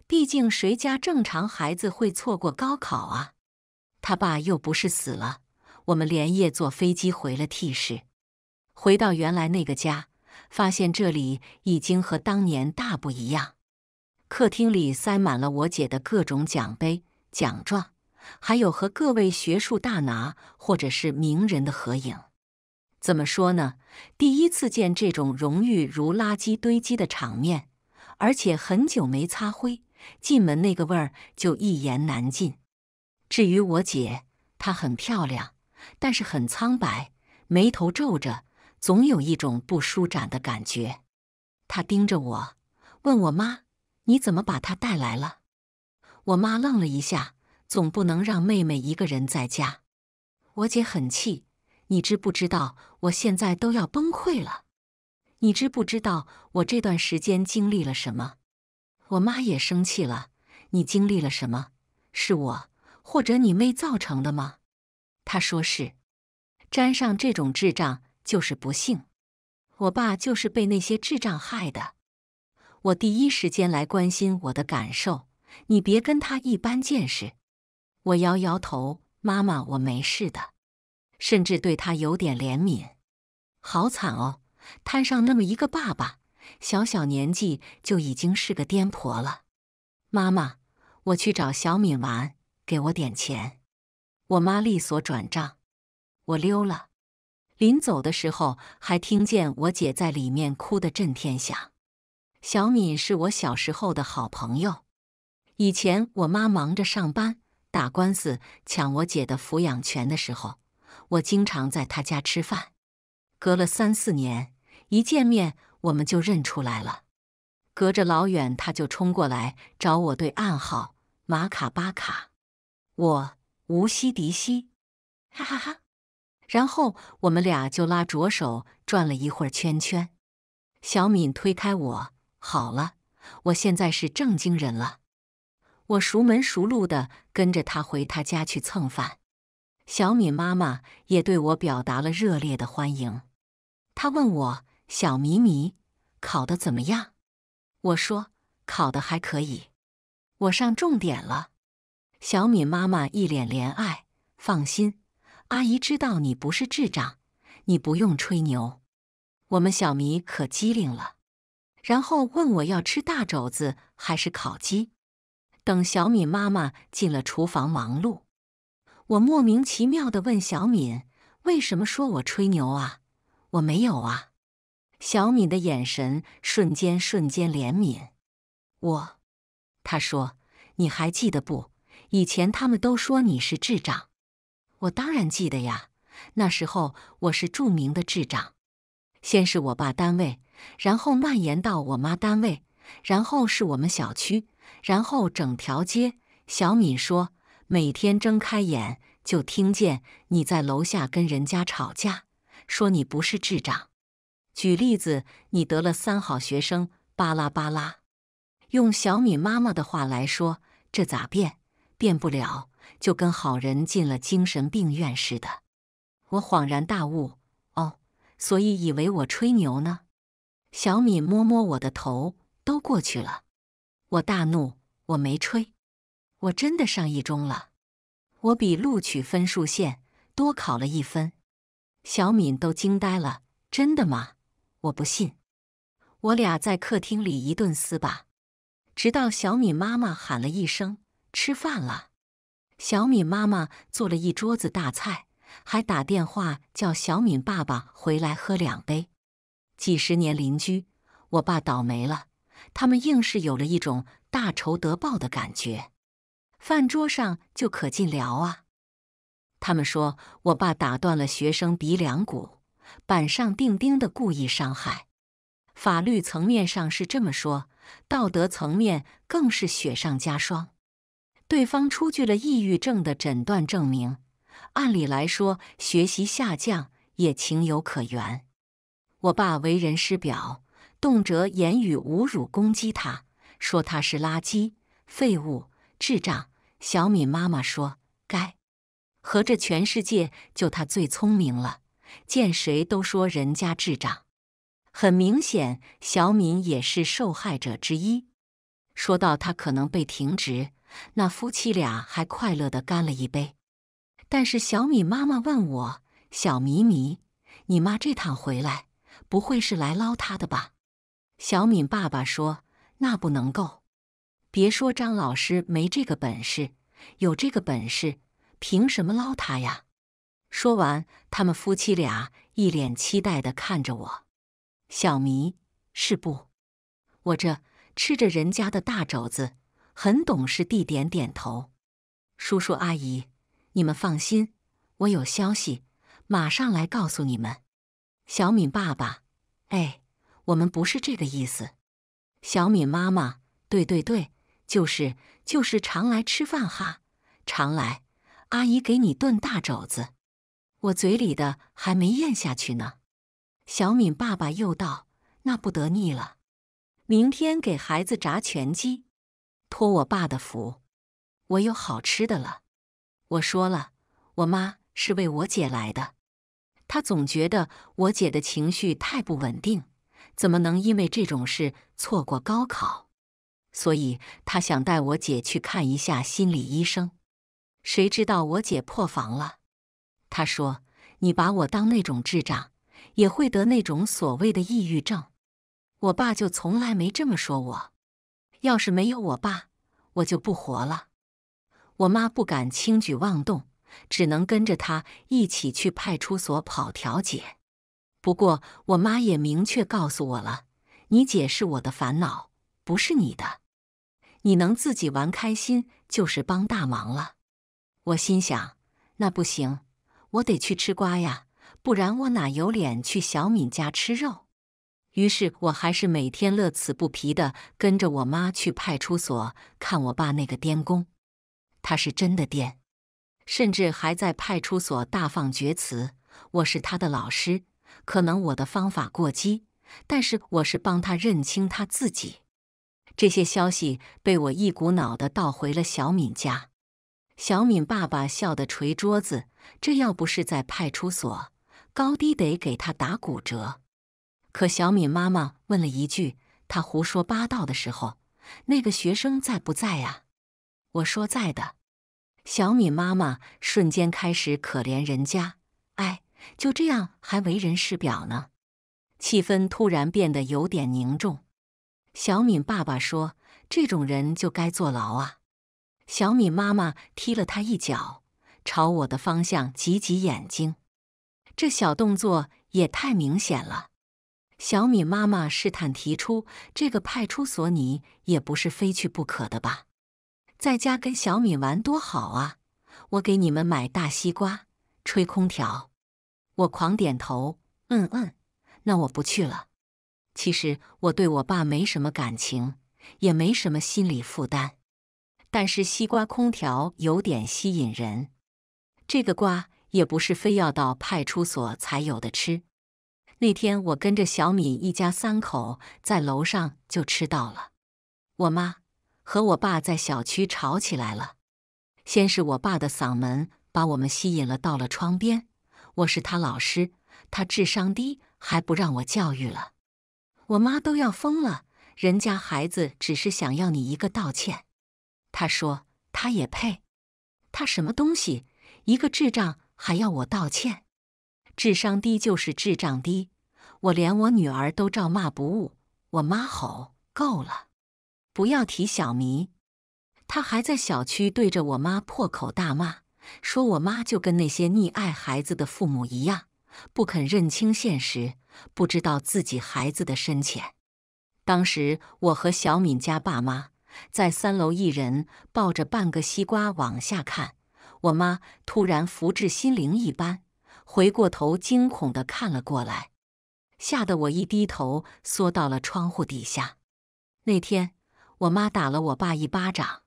Speaker 1: 毕竟谁家正常孩子会错过高考啊？他爸又不是死了，我们连夜坐飞机回了 T 市。”回到原来那个家，发现这里已经和当年大不一样。客厅里塞满了我姐的各种奖杯、奖状，还有和各位学术大拿或者是名人的合影。怎么说呢？第一次见这种荣誉如垃圾堆积的场面，而且很久没擦灰。进门那个味儿就一言难尽。至于我姐，她很漂亮，但是很苍白，眉头皱着。总有一种不舒展的感觉。他盯着我，问我妈：“你怎么把他带来了？”我妈愣了一下，总不能让妹妹一个人在家。我姐很气：“你知不知道？我现在都要崩溃了！你知不知道我这段时间经历了什么？”我妈也生气了：“你经历了什么？是我或者你妹造成的吗？”她说：“是，沾上这种智障。”就是不幸，我爸就是被那些智障害的。我第一时间来关心我的感受，你别跟他一般见识。我摇摇头，妈妈，我没事的。甚至对他有点怜悯，好惨哦，摊上那么一个爸爸，小小年纪就已经是个癫婆了。妈妈，我去找小敏玩，给我点钱。我妈利索转账，我溜了。临走的时候，还听见我姐在里面哭得震天响。小敏是我小时候的好朋友。以前我妈忙着上班、打官司、抢我姐的抚养权的时候，我经常在她家吃饭。隔了三四年，一见面我们就认出来了。隔着老远，他就冲过来找我，对暗号：“马卡巴卡，我无西迪西。”哈哈哈。然后我们俩就拉着手转了一会儿圈圈。小敏推开我，好了，我现在是正经人了。我熟门熟路的跟着他回他家去蹭饭。小敏妈妈也对我表达了热烈的欢迎。她问我：“小咪咪，考的怎么样？”我说：“考的还可以，我上重点了。”小敏妈妈一脸怜爱，放心。阿姨知道你不是智障，你不用吹牛。我们小咪可机灵了，然后问我要吃大肘子还是烤鸡。等小敏妈妈进了厨房忙碌，我莫名其妙的问小敏：“为什么说我吹牛啊？我没有啊！”小敏的眼神瞬间瞬间怜悯我。她说：“你还记得不？以前他们都说你是智障。”我当然记得呀，那时候我是著名的智障，先是我爸单位，然后蔓延到我妈单位，然后是我们小区，然后整条街。小敏说，每天睁开眼就听见你在楼下跟人家吵架，说你不是智障。举例子，你得了三好学生，巴拉巴拉。用小敏妈妈的话来说，这咋变？变不了。就跟好人进了精神病院似的，我恍然大悟，哦，所以以为我吹牛呢。小敏摸摸我的头，都过去了。我大怒，我没吹，我真的上一中了，我比录取分数线多考了一分。小敏都惊呆了，真的吗？我不信。我俩在客厅里一顿撕吧，直到小敏妈妈喊了一声：“吃饭了。”小敏妈妈做了一桌子大菜，还打电话叫小敏爸爸回来喝两杯。几十年邻居，我爸倒霉了，他们硬是有了一种大仇得报的感觉。饭桌上就可劲聊啊，他们说我爸打断了学生鼻梁骨，板上钉钉的故意伤害，法律层面上是这么说，道德层面更是雪上加霜。对方出具了抑郁症的诊断证明，按理来说学习下降也情有可原。我爸为人师表，动辄言语侮辱攻击他，说他是垃圾、废物、智障。小敏妈妈说：“该合着全世界就他最聪明了，见谁都说人家智障。”很明显，小敏也是受害者之一。说到他可能被停职。那夫妻俩还快乐的干了一杯，但是小敏妈妈问我：“小迷迷，你妈这趟回来，不会是来捞他的吧？”小敏爸爸说：“那不能够，别说张老师没这个本事，有这个本事，凭什么捞他呀？”说完，他们夫妻俩一脸期待的看着我：“小迷是不，我这吃着人家的大肘子。”很懂事地点点头，叔叔阿姨，你们放心，我有消息，马上来告诉你们。小敏爸爸，哎，我们不是这个意思。小敏妈妈，对对对，就是就是常来吃饭哈，常来。阿姨给你炖大肘子，我嘴里的还没咽下去呢。小敏爸爸又道：“那不得腻了，明天给孩子炸全鸡。”托我爸的福，我有好吃的了。我说了，我妈是为我姐来的。她总觉得我姐的情绪太不稳定，怎么能因为这种事错过高考？所以她想带我姐去看一下心理医生。谁知道我姐破防了。她说：“你把我当那种智障，也会得那种所谓的抑郁症。”我爸就从来没这么说我。要是没有我爸，我就不活了。我妈不敢轻举妄动，只能跟着他一起去派出所跑调解。不过，我妈也明确告诉我了：你姐是我的烦恼，不是你的。你能自己玩开心，就是帮大忙了。我心想，那不行，我得去吃瓜呀，不然我哪有脸去小敏家吃肉？于是，我还是每天乐此不疲的跟着我妈去派出所看我爸那个癫公，他是真的癫，甚至还在派出所大放厥词。我是他的老师，可能我的方法过激，但是我是帮他认清他自己。这些消息被我一股脑的倒回了小敏家，小敏爸爸笑得捶桌子，这要不是在派出所，高低得给他打骨折。可小敏妈妈问了一句：“她胡说八道的时候，那个学生在不在呀？”我说：“在的。”小敏妈妈瞬间开始可怜人家，哎，就这样还为人师表呢。气氛突然变得有点凝重。小敏爸爸说：“这种人就该坐牢啊！”小敏妈妈踢了他一脚，朝我的方向挤挤眼睛，这小动作也太明显了。小米妈妈试探提出：“这个派出所你也不是非去不可的吧？在家跟小米玩多好啊！我给你们买大西瓜，吹空调。”我狂点头：“嗯嗯，那我不去了。”其实我对我爸没什么感情，也没什么心理负担，但是西瓜空调有点吸引人。这个瓜也不是非要到派出所才有的吃。那天我跟着小敏一家三口在楼上就吃到了，我妈和我爸在小区吵起来了。先是我爸的嗓门把我们吸引了到了窗边。我是他老师，他智商低还不让我教育了。我妈都要疯了，人家孩子只是想要你一个道歉。他说他也配，他什么东西？一个智障还要我道歉？智商低就是智障低。我连我女儿都照骂不误，我妈吼够了，不要提小迷，她还在小区对着我妈破口大骂，说我妈就跟那些溺爱孩子的父母一样，不肯认清现实，不知道自己孩子的深浅。当时我和小敏家爸妈在三楼，一人抱着半个西瓜往下看，我妈突然福至心灵一般，回过头惊恐地看了过来。吓得我一低头，缩到了窗户底下。那天，我妈打了我爸一巴掌，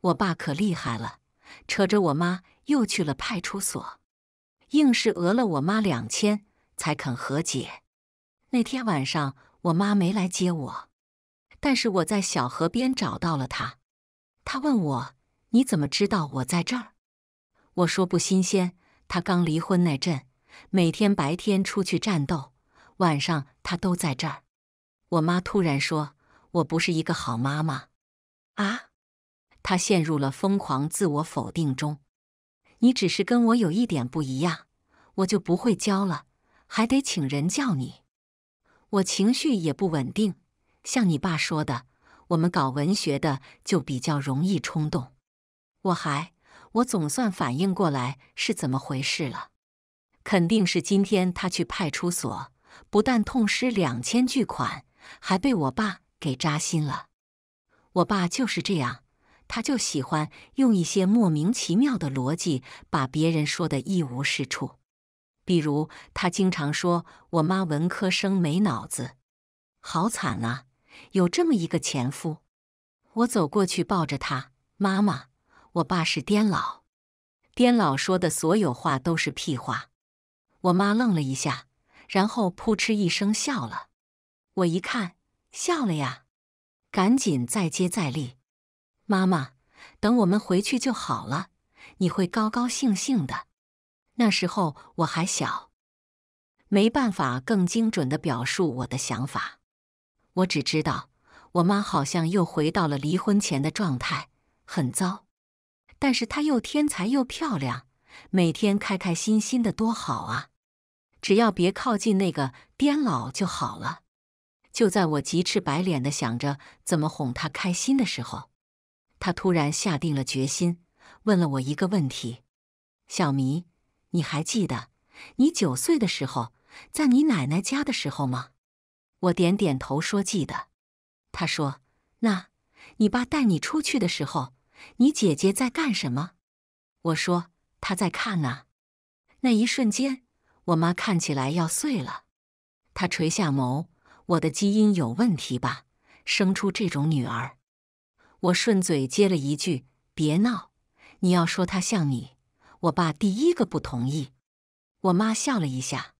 Speaker 1: 我爸可厉害了，扯着我妈又去了派出所，硬是讹了我妈两千才肯和解。那天晚上，我妈没来接我，但是我在小河边找到了她。她问我：“你怎么知道我在这儿？”我说：“不新鲜。”她刚离婚那阵，每天白天出去战斗。晚上他都在这儿。我妈突然说：“我不是一个好妈妈。”啊！她陷入了疯狂自我否定中。你只是跟我有一点不一样，我就不会教了，还得请人教你。我情绪也不稳定，像你爸说的，我们搞文学的就比较容易冲动。我还，我总算反应过来是怎么回事了。肯定是今天他去派出所。不但痛失两千巨款，还被我爸给扎心了。我爸就是这样，他就喜欢用一些莫名其妙的逻辑，把别人说的一无是处。比如，他经常说我妈文科生没脑子，好惨啊！有这么一个前夫，我走过去抱着他妈妈。我爸是癫老，癫老说的所有话都是屁话。我妈愣了一下。然后扑哧一声笑了，我一看笑了呀，赶紧再接再厉。妈妈，等我们回去就好了，你会高高兴兴的。那时候我还小，没办法更精准的表述我的想法，我只知道我妈好像又回到了离婚前的状态，很糟。但是她又天才又漂亮，每天开开心心的多好啊。只要别靠近那个癫佬就好了。就在我急赤白脸的想着怎么哄他开心的时候，他突然下定了决心，问了我一个问题：“小迷，你还记得你九岁的时候在你奶奶家的时候吗？”我点点头说：“记得。”他说：“那你爸带你出去的时候，你姐姐在干什么？”我说：“她在看呢。”那一瞬间。我妈看起来要碎了，她垂下眸。我的基因有问题吧，生出这种女儿？我顺嘴接了一句：“别闹，你要说她像你，我爸第一个不同意。”我妈笑了一下，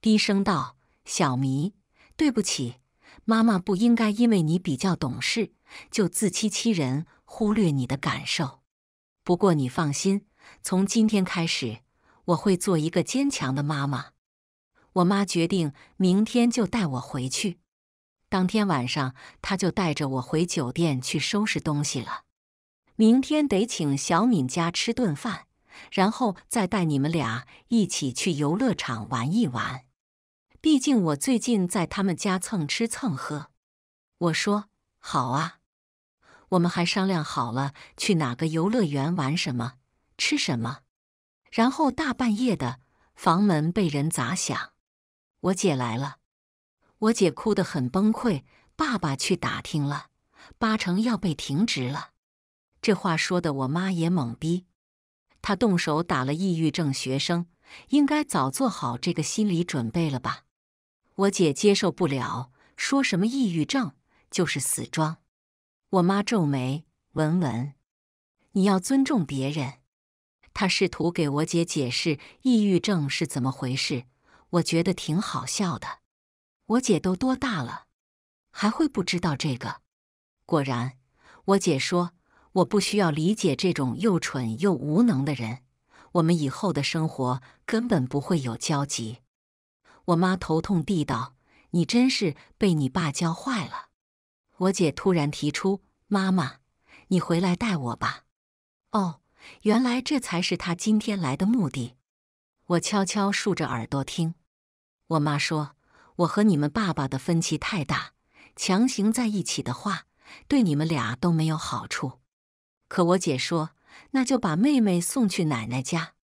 Speaker 1: 低声道：“小迷，对不起，妈妈不应该因为你比较懂事就自欺欺人，忽略你的感受。不过你放心，从今天开始。”我会做一个坚强的妈妈。我妈决定明天就带我回去。当天晚上，她就带着我回酒店去收拾东西了。明天得请小敏家吃顿饭，然后再带你们俩一起去游乐场玩一玩。毕竟我最近在他们家蹭吃蹭喝。我说好啊。我们还商量好了去哪个游乐园玩什么，吃什么。然后大半夜的，房门被人砸响，我姐来了，我姐哭得很崩溃。爸爸去打听了，八成要被停职了。这话说的，我妈也懵逼。她动手打了抑郁症学生，应该早做好这个心理准备了吧？我姐接受不了，说什么抑郁症就是死装。我妈皱眉：“文文，你要尊重别人。”他试图给我姐解释抑郁症是怎么回事，我觉得挺好笑的。我姐都多大了，还会不知道这个？果然，我姐说：“我不需要理解这种又蠢又无能的人，我们以后的生活根本不会有交集。”我妈头痛地道：“你真是被你爸教坏了。”我姐突然提出：“妈妈，你回来带我吧。”哦。原来这才是他今天来的目的。我悄悄竖着耳朵听，我妈说：“我和你们爸爸的分歧太大，强行在一起的话，对你们俩都没有好处。”可我姐说：“那就把妹妹送去奶奶家。”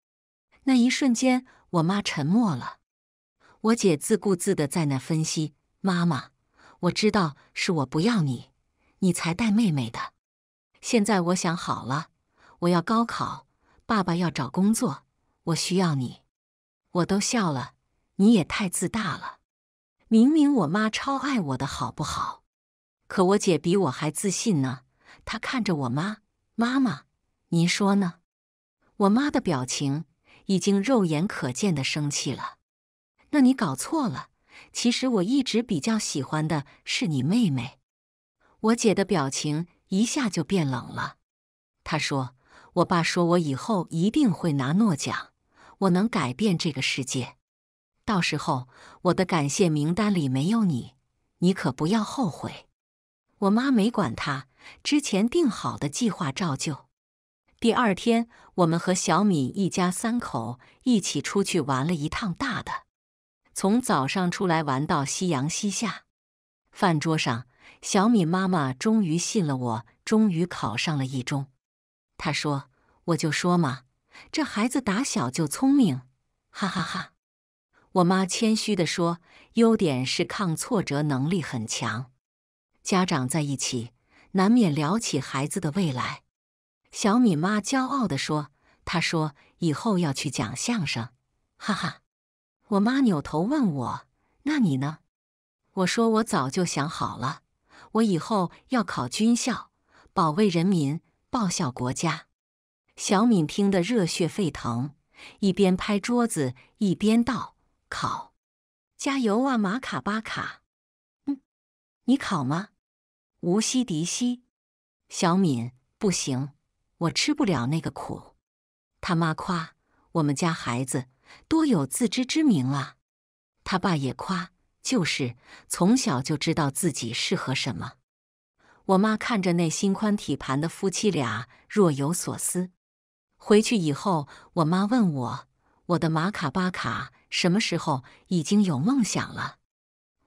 Speaker 1: 那一瞬间，我妈沉默了。我姐自顾自的在那分析：“妈妈，我知道是我不要你，你才带妹妹的。现在我想好了。”我要高考，爸爸要找工作，我需要你。我都笑了，你也太自大了。明明我妈超爱我的，好不好？可我姐比我还自信呢。她看着我妈，妈妈，您说呢？我妈的表情已经肉眼可见的生气了。那你搞错了，其实我一直比较喜欢的是你妹妹。我姐的表情一下就变冷了。她说。我爸说我以后一定会拿诺奖，我能改变这个世界。到时候我的感谢名单里没有你，你可不要后悔。我妈没管他，之前定好的计划照旧。第二天，我们和小敏一家三口一起出去玩了一趟大的，从早上出来玩到夕阳西下。饭桌上，小敏妈妈终于信了我，终于考上了一中。她说。我就说嘛，这孩子打小就聪明，哈哈哈！我妈谦虚的说，优点是抗挫折能力很强。家长在一起，难免聊起孩子的未来。小米妈骄傲的说：“他说以后要去讲相声，哈哈！”我妈扭头问我：“那你呢？”我说：“我早就想好了，我以后要考军校，保卫人民，报效国家。”小敏听得热血沸腾，一边拍桌子一边道：“考，加油啊，马卡巴卡！嗯，你考吗？无锡迪西。”小敏不行，我吃不了那个苦。他妈夸我们家孩子多有自知之明啊！他爸也夸，就是从小就知道自己适合什么。我妈看着那心宽体盘的夫妻俩，若有所思。回去以后，我妈问我：“我的马卡巴卡什么时候已经有梦想了？”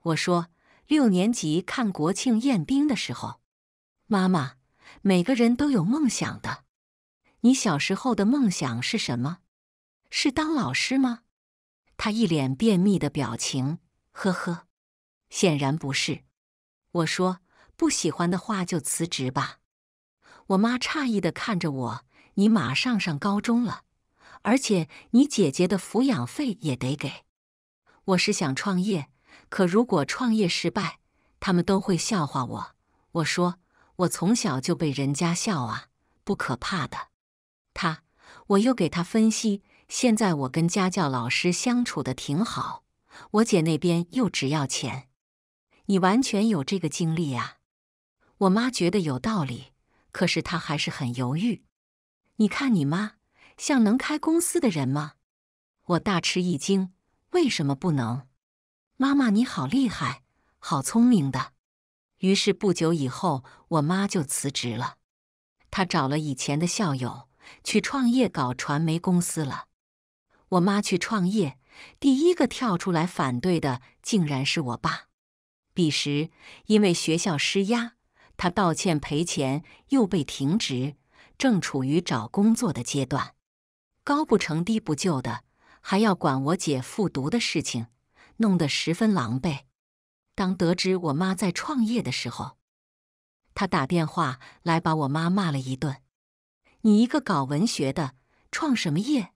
Speaker 1: 我说：“六年级看国庆阅兵的时候。”妈妈：“每个人都有梦想的。你小时候的梦想是什么？是当老师吗？”她一脸便秘的表情。呵呵，显然不是。我说：“不喜欢的话就辞职吧。”我妈诧异的看着我。你马上上高中了，而且你姐姐的抚养费也得给。我是想创业，可如果创业失败，他们都会笑话我。我说我从小就被人家笑啊，不可怕的。他，我又给他分析，现在我跟家教老师相处的挺好，我姐那边又只要钱，你完全有这个精力啊。我妈觉得有道理，可是她还是很犹豫。你看，你妈像能开公司的人吗？我大吃一惊。为什么不能？妈妈，你好厉害，好聪明的。于是不久以后，我妈就辞职了。她找了以前的校友去创业，搞传媒公司了。我妈去创业，第一个跳出来反对的，竟然是我爸。彼时，因为学校施压，他道歉赔钱，又被停职。正处于找工作的阶段，高不成低不就的，还要管我姐复读的事情，弄得十分狼狈。当得知我妈在创业的时候，他打电话来把我妈骂了一顿：“你一个搞文学的，创什么业？”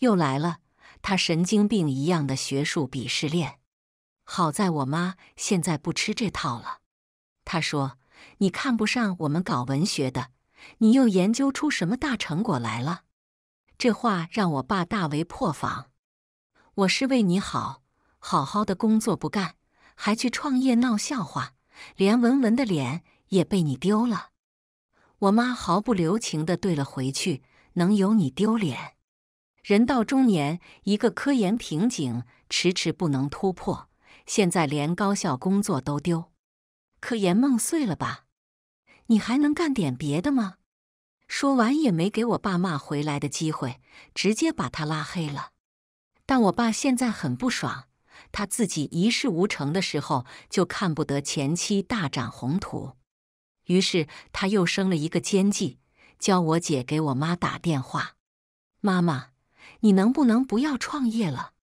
Speaker 1: 又来了他神经病一样的学术鄙视链。好在我妈现在不吃这套了，她说：“你看不上我们搞文学的。”你又研究出什么大成果来了？这话让我爸大为破防。我是为你好，好好的工作不干，还去创业闹笑话，连文文的脸也被你丢了。我妈毫不留情地怼了回去：“能有你丢脸？人到中年，一个科研瓶颈迟迟不能突破，现在连高校工作都丢，科研梦碎了吧？”你还能干点别的吗？说完也没给我爸骂回来的机会，直接把他拉黑了。但我爸现在很不爽，他自己一事无成的时候，就看不得前妻大展宏图，于是他又生了一个奸计，教我姐给我妈打电话：“妈妈，你能不能不要创业了？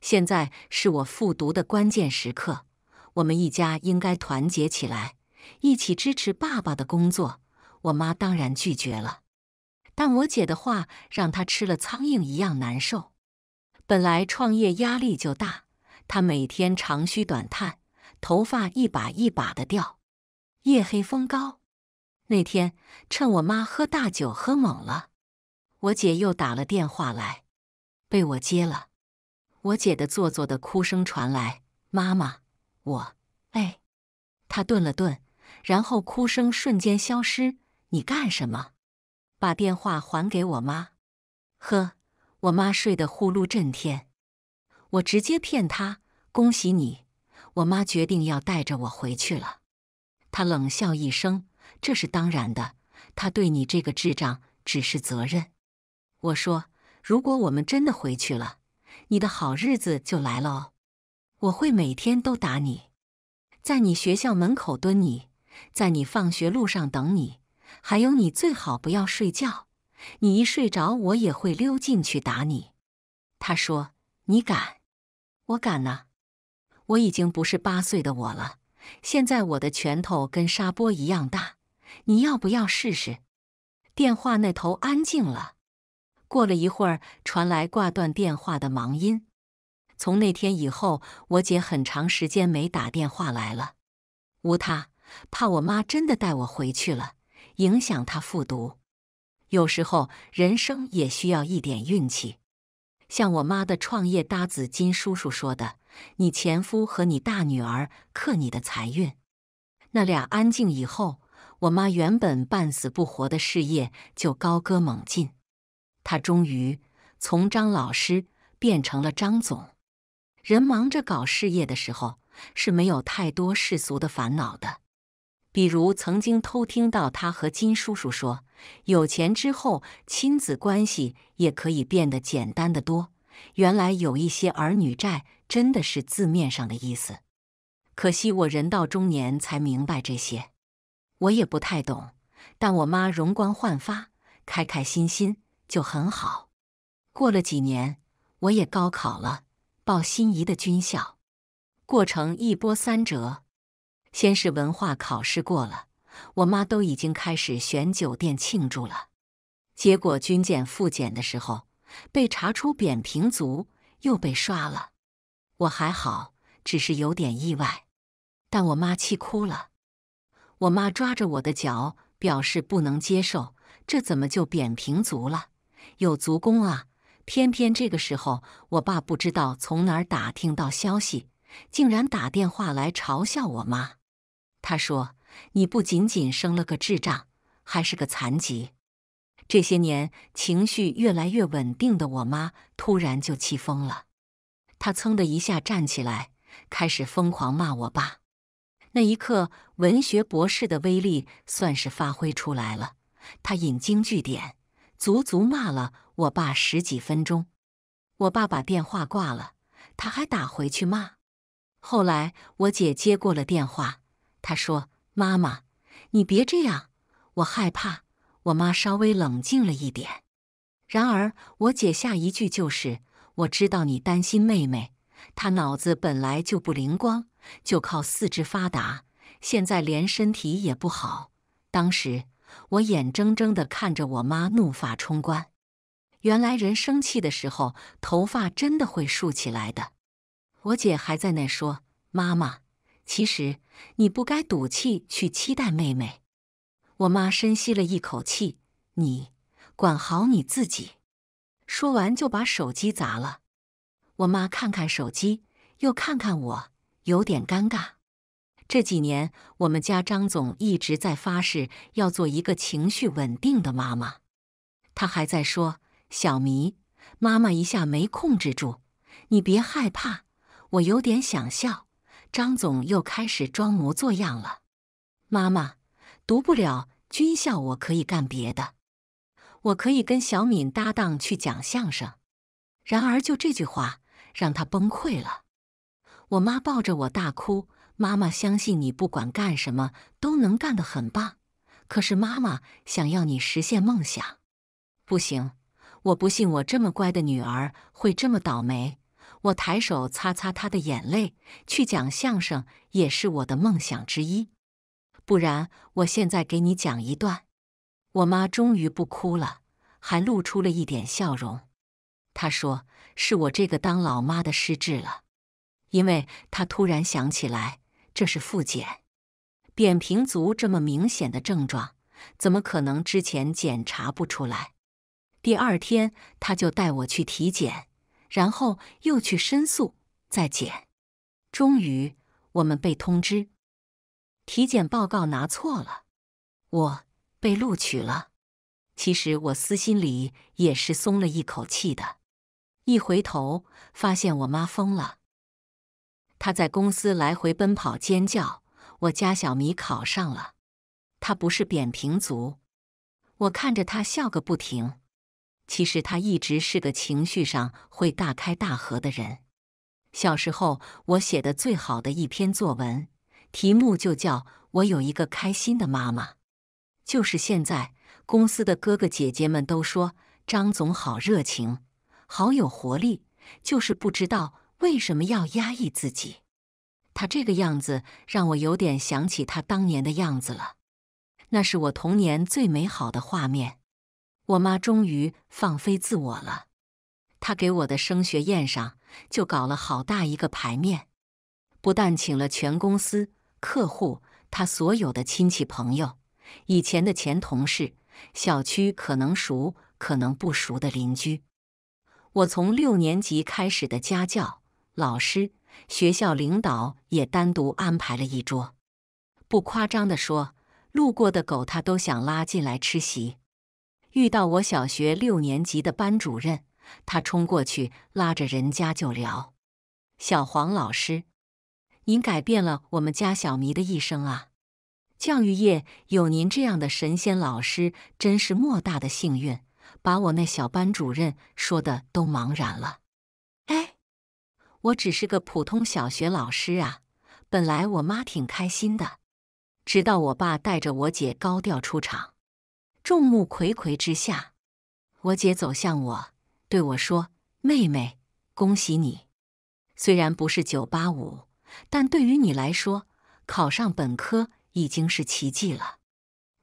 Speaker 1: 现在是我复读的关键时刻，我们一家应该团结起来。”一起支持爸爸的工作，我妈当然拒绝了。但我姐的话让她吃了苍蝇一样难受。本来创业压力就大，她每天长吁短叹，头发一把一把的掉。夜黑风高，那天趁我妈喝大酒喝猛了，我姐又打了电话来，被我接了。我姐的做作的哭声传来：“妈妈，我……哎。”她顿了顿。然后哭声瞬间消失。你干什么？把电话还给我妈。呵，我妈睡得呼噜震天。我直接骗她。恭喜你，我妈决定要带着我回去了。他冷笑一声：“这是当然的。他对你这个智障只是责任。”我说：“如果我们真的回去了，你的好日子就来了哦。我会每天都打你，在你学校门口蹲你。”在你放学路上等你，还有你最好不要睡觉，你一睡着我也会溜进去打你。他说：“你敢？我敢呐！我已经不是八岁的我了，现在我的拳头跟沙波一样大。你要不要试试？”电话那头安静了。过了一会儿，传来挂断电话的忙音。从那天以后，我姐很长时间没打电话来了，无他。怕我妈真的带我回去了，影响她复读。有时候人生也需要一点运气。像我妈的创业搭子金叔叔说的：“你前夫和你大女儿克你的财运。”那俩安静以后，我妈原本半死不活的事业就高歌猛进。她终于从张老师变成了张总。人忙着搞事业的时候是没有太多世俗的烦恼的。比如曾经偷听到他和金叔叔说，有钱之后亲子关系也可以变得简单的多。原来有一些儿女债真的是字面上的意思。可惜我人到中年才明白这些，我也不太懂。但我妈容光焕发、开开心心就很好。过了几年，我也高考了，报心仪的军校，过程一波三折。先是文化考试过了，我妈都已经开始选酒店庆祝了。结果军检复检的时候被查出扁平足，又被刷了。我还好，只是有点意外，但我妈气哭了。我妈抓着我的脚，表示不能接受，这怎么就扁平足了？有足弓啊！偏偏这个时候，我爸不知道从哪儿打听到消息，竟然打电话来嘲笑我妈。他说：“你不仅仅生了个智障，还是个残疾。”这些年情绪越来越稳定的我妈突然就气疯了，她噌的一下站起来，开始疯狂骂我爸。那一刻，文学博士的威力算是发挥出来了，他引经据典，足足骂了我爸十几分钟。我爸把电话挂了，他还打回去骂。后来我姐接过了电话。他说：“妈妈，你别这样，我害怕。”我妈稍微冷静了一点。然而，我姐下一句就是：“我知道你担心妹妹，她脑子本来就不灵光，就靠四肢发达，现在连身体也不好。”当时，我眼睁睁的看着我妈怒发冲冠。原来，人生气的时候，头发真的会竖起来的。我姐还在那说：“妈妈。”其实你不该赌气去期待妹妹。我妈深吸了一口气：“你管好你自己。”说完就把手机砸了。我妈看看手机，又看看我，有点尴尬。这几年，我们家张总一直在发誓要做一个情绪稳定的妈妈。他还在说：“小迷，妈妈一下没控制住，你别害怕。”我有点想笑。张总又开始装模作样了。妈妈，读不了军校，我可以干别的，我可以跟小敏搭档去讲相声。然而，就这句话，让他崩溃了。我妈抱着我大哭：“妈妈相信你，不管干什么都能干得很棒。可是，妈妈想要你实现梦想。”不行，我不信我这么乖的女儿会这么倒霉。我抬手擦擦他的眼泪，去讲相声也是我的梦想之一。不然，我现在给你讲一段。我妈终于不哭了，还露出了一点笑容。她说：“是我这个当老妈的失智了，因为她突然想起来，这是复检，扁平足这么明显的症状，怎么可能之前检查不出来？”第二天，她就带我去体检。然后又去申诉，再检，终于我们被通知，体检报告拿错了，我被录取了。其实我私心里也是松了一口气的。一回头发现我妈疯了，她在公司来回奔跑尖叫，我家小咪考上了，他不是扁平足，我看着他笑个不停。其实他一直是个情绪上会大开大合的人。小时候，我写的最好的一篇作文题目就叫“我有一个开心的妈妈”。就是现在，公司的哥哥姐姐们都说张总好热情，好有活力，就是不知道为什么要压抑自己。他这个样子让我有点想起他当年的样子了，那是我童年最美好的画面。我妈终于放飞自我了，她给我的升学宴上就搞了好大一个牌面，不但请了全公司客户，她所有的亲戚朋友、以前的前同事、小区可能熟可能不熟的邻居，我从六年级开始的家教老师、学校领导也单独安排了一桌。不夸张地说，路过的狗他都想拉进来吃席。遇到我小学六年级的班主任，他冲过去拉着人家就聊。小黄老师，您改变了我们家小迷的一生啊！教育业有您这样的神仙老师，真是莫大的幸运。把我那小班主任说的都茫然了。哎，我只是个普通小学老师啊。本来我妈挺开心的，直到我爸带着我姐高调出场。众目睽睽之下，我姐走向我，对我说：“妹妹，恭喜你！虽然不是九八五，但对于你来说，考上本科已经是奇迹了。”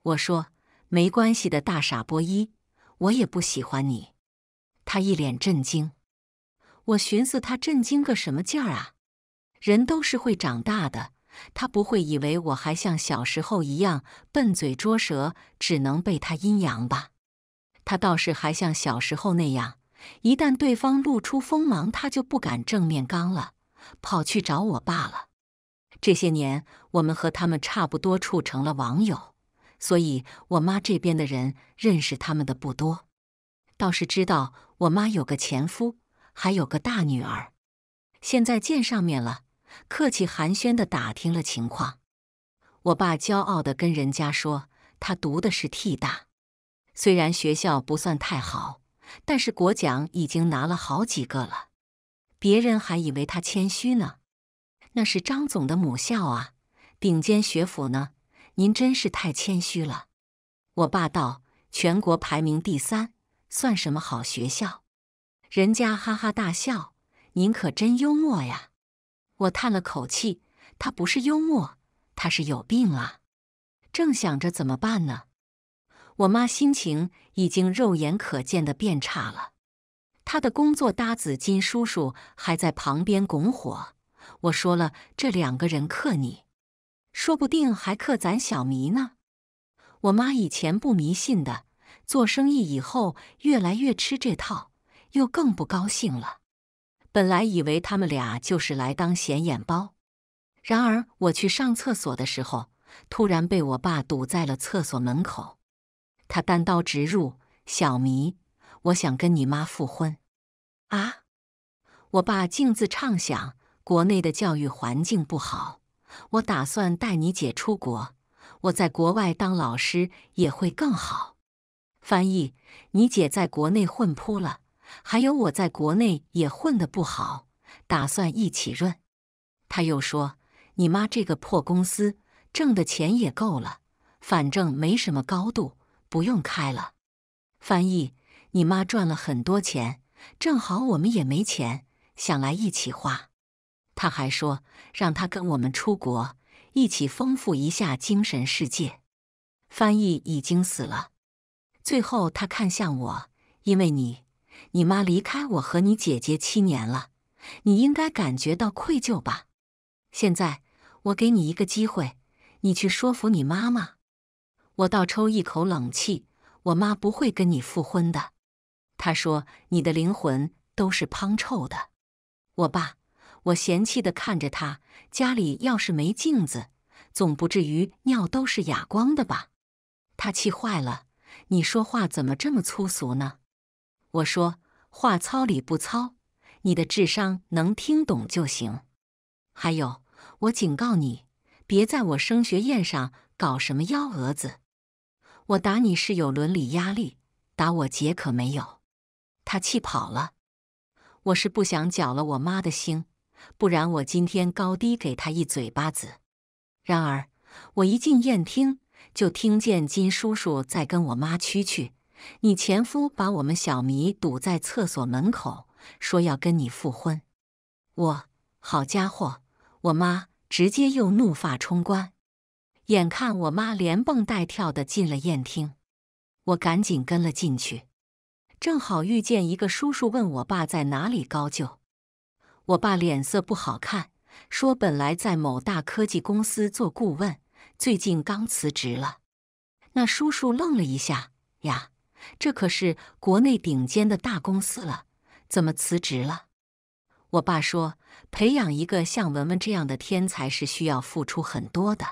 Speaker 1: 我说：“没关系的，大傻波一，我也不喜欢你。”他一脸震惊。我寻思他震惊个什么劲儿啊？人都是会长大的。他不会以为我还像小时候一样笨嘴拙舌，只能被他阴阳吧？他倒是还像小时候那样，一旦对方露出锋芒，他就不敢正面刚了，跑去找我爸了。这些年，我们和他们差不多处成了网友，所以我妈这边的人认识他们的不多，倒是知道我妈有个前夫，还有个大女儿，现在见上面了。客气寒暄的打听了情况，我爸骄傲的跟人家说：“他读的是 T 大，虽然学校不算太好，但是国奖已经拿了好几个了。别人还以为他谦虚呢，那是张总的母校啊，顶尖学府呢。您真是太谦虚了。”我爸道：“全国排名第三，算什么好学校？”人家哈哈大笑：“您可真幽默呀！”我叹了口气，他不是幽默，他是有病啊！正想着怎么办呢，我妈心情已经肉眼可见的变差了。他的工作搭子金叔叔还在旁边拱火。我说了，这两个人克你，说不定还克咱小迷呢。我妈以前不迷信的，做生意以后越来越吃这套，又更不高兴了。本来以为他们俩就是来当显眼包，然而我去上厕所的时候，突然被我爸堵在了厕所门口。他单刀直入：“小迷，我想跟你妈复婚。”啊！我爸径自畅想：“国内的教育环境不好，我打算带你姐出国。我在国外当老师也会更好。”翻译：你姐在国内混扑了。还有我在国内也混得不好，打算一起润。他又说：“你妈这个破公司挣的钱也够了，反正没什么高度，不用开了。”翻译：“你妈赚了很多钱，正好我们也没钱，想来一起花。”他还说：“让他跟我们出国，一起丰富一下精神世界。”翻译已经死了。最后，他看向我，因为你。你妈离开我和你姐姐七年了，你应该感觉到愧疚吧？现在我给你一个机会，你去说服你妈妈。我倒抽一口冷气，我妈不会跟你复婚的。她说你的灵魂都是胖臭的。我爸，我嫌弃的看着他，家里要是没镜子，总不至于尿都是哑光的吧？他气坏了，你说话怎么这么粗俗呢？我说。话糙理不糙，你的智商能听懂就行。还有，我警告你，别在我升学宴上搞什么幺蛾子。我打你是有伦理压力，打我姐可没有，她气跑了。我是不想搅了我妈的兴，不然我今天高低给他一嘴巴子。然而，我一进宴厅，就听见金叔叔在跟我妈蛐蛐。你前夫把我们小迷堵在厕所门口，说要跟你复婚。我，好家伙！我妈直接又怒发冲冠。眼看我妈连蹦带跳地进了宴厅，我赶紧跟了进去。正好遇见一个叔叔问我爸在哪里高就。我爸脸色不好看，说本来在某大科技公司做顾问，最近刚辞职了。那叔叔愣了一下，呀。这可是国内顶尖的大公司了，怎么辞职了？我爸说，培养一个像文文这样的天才，是需要付出很多的。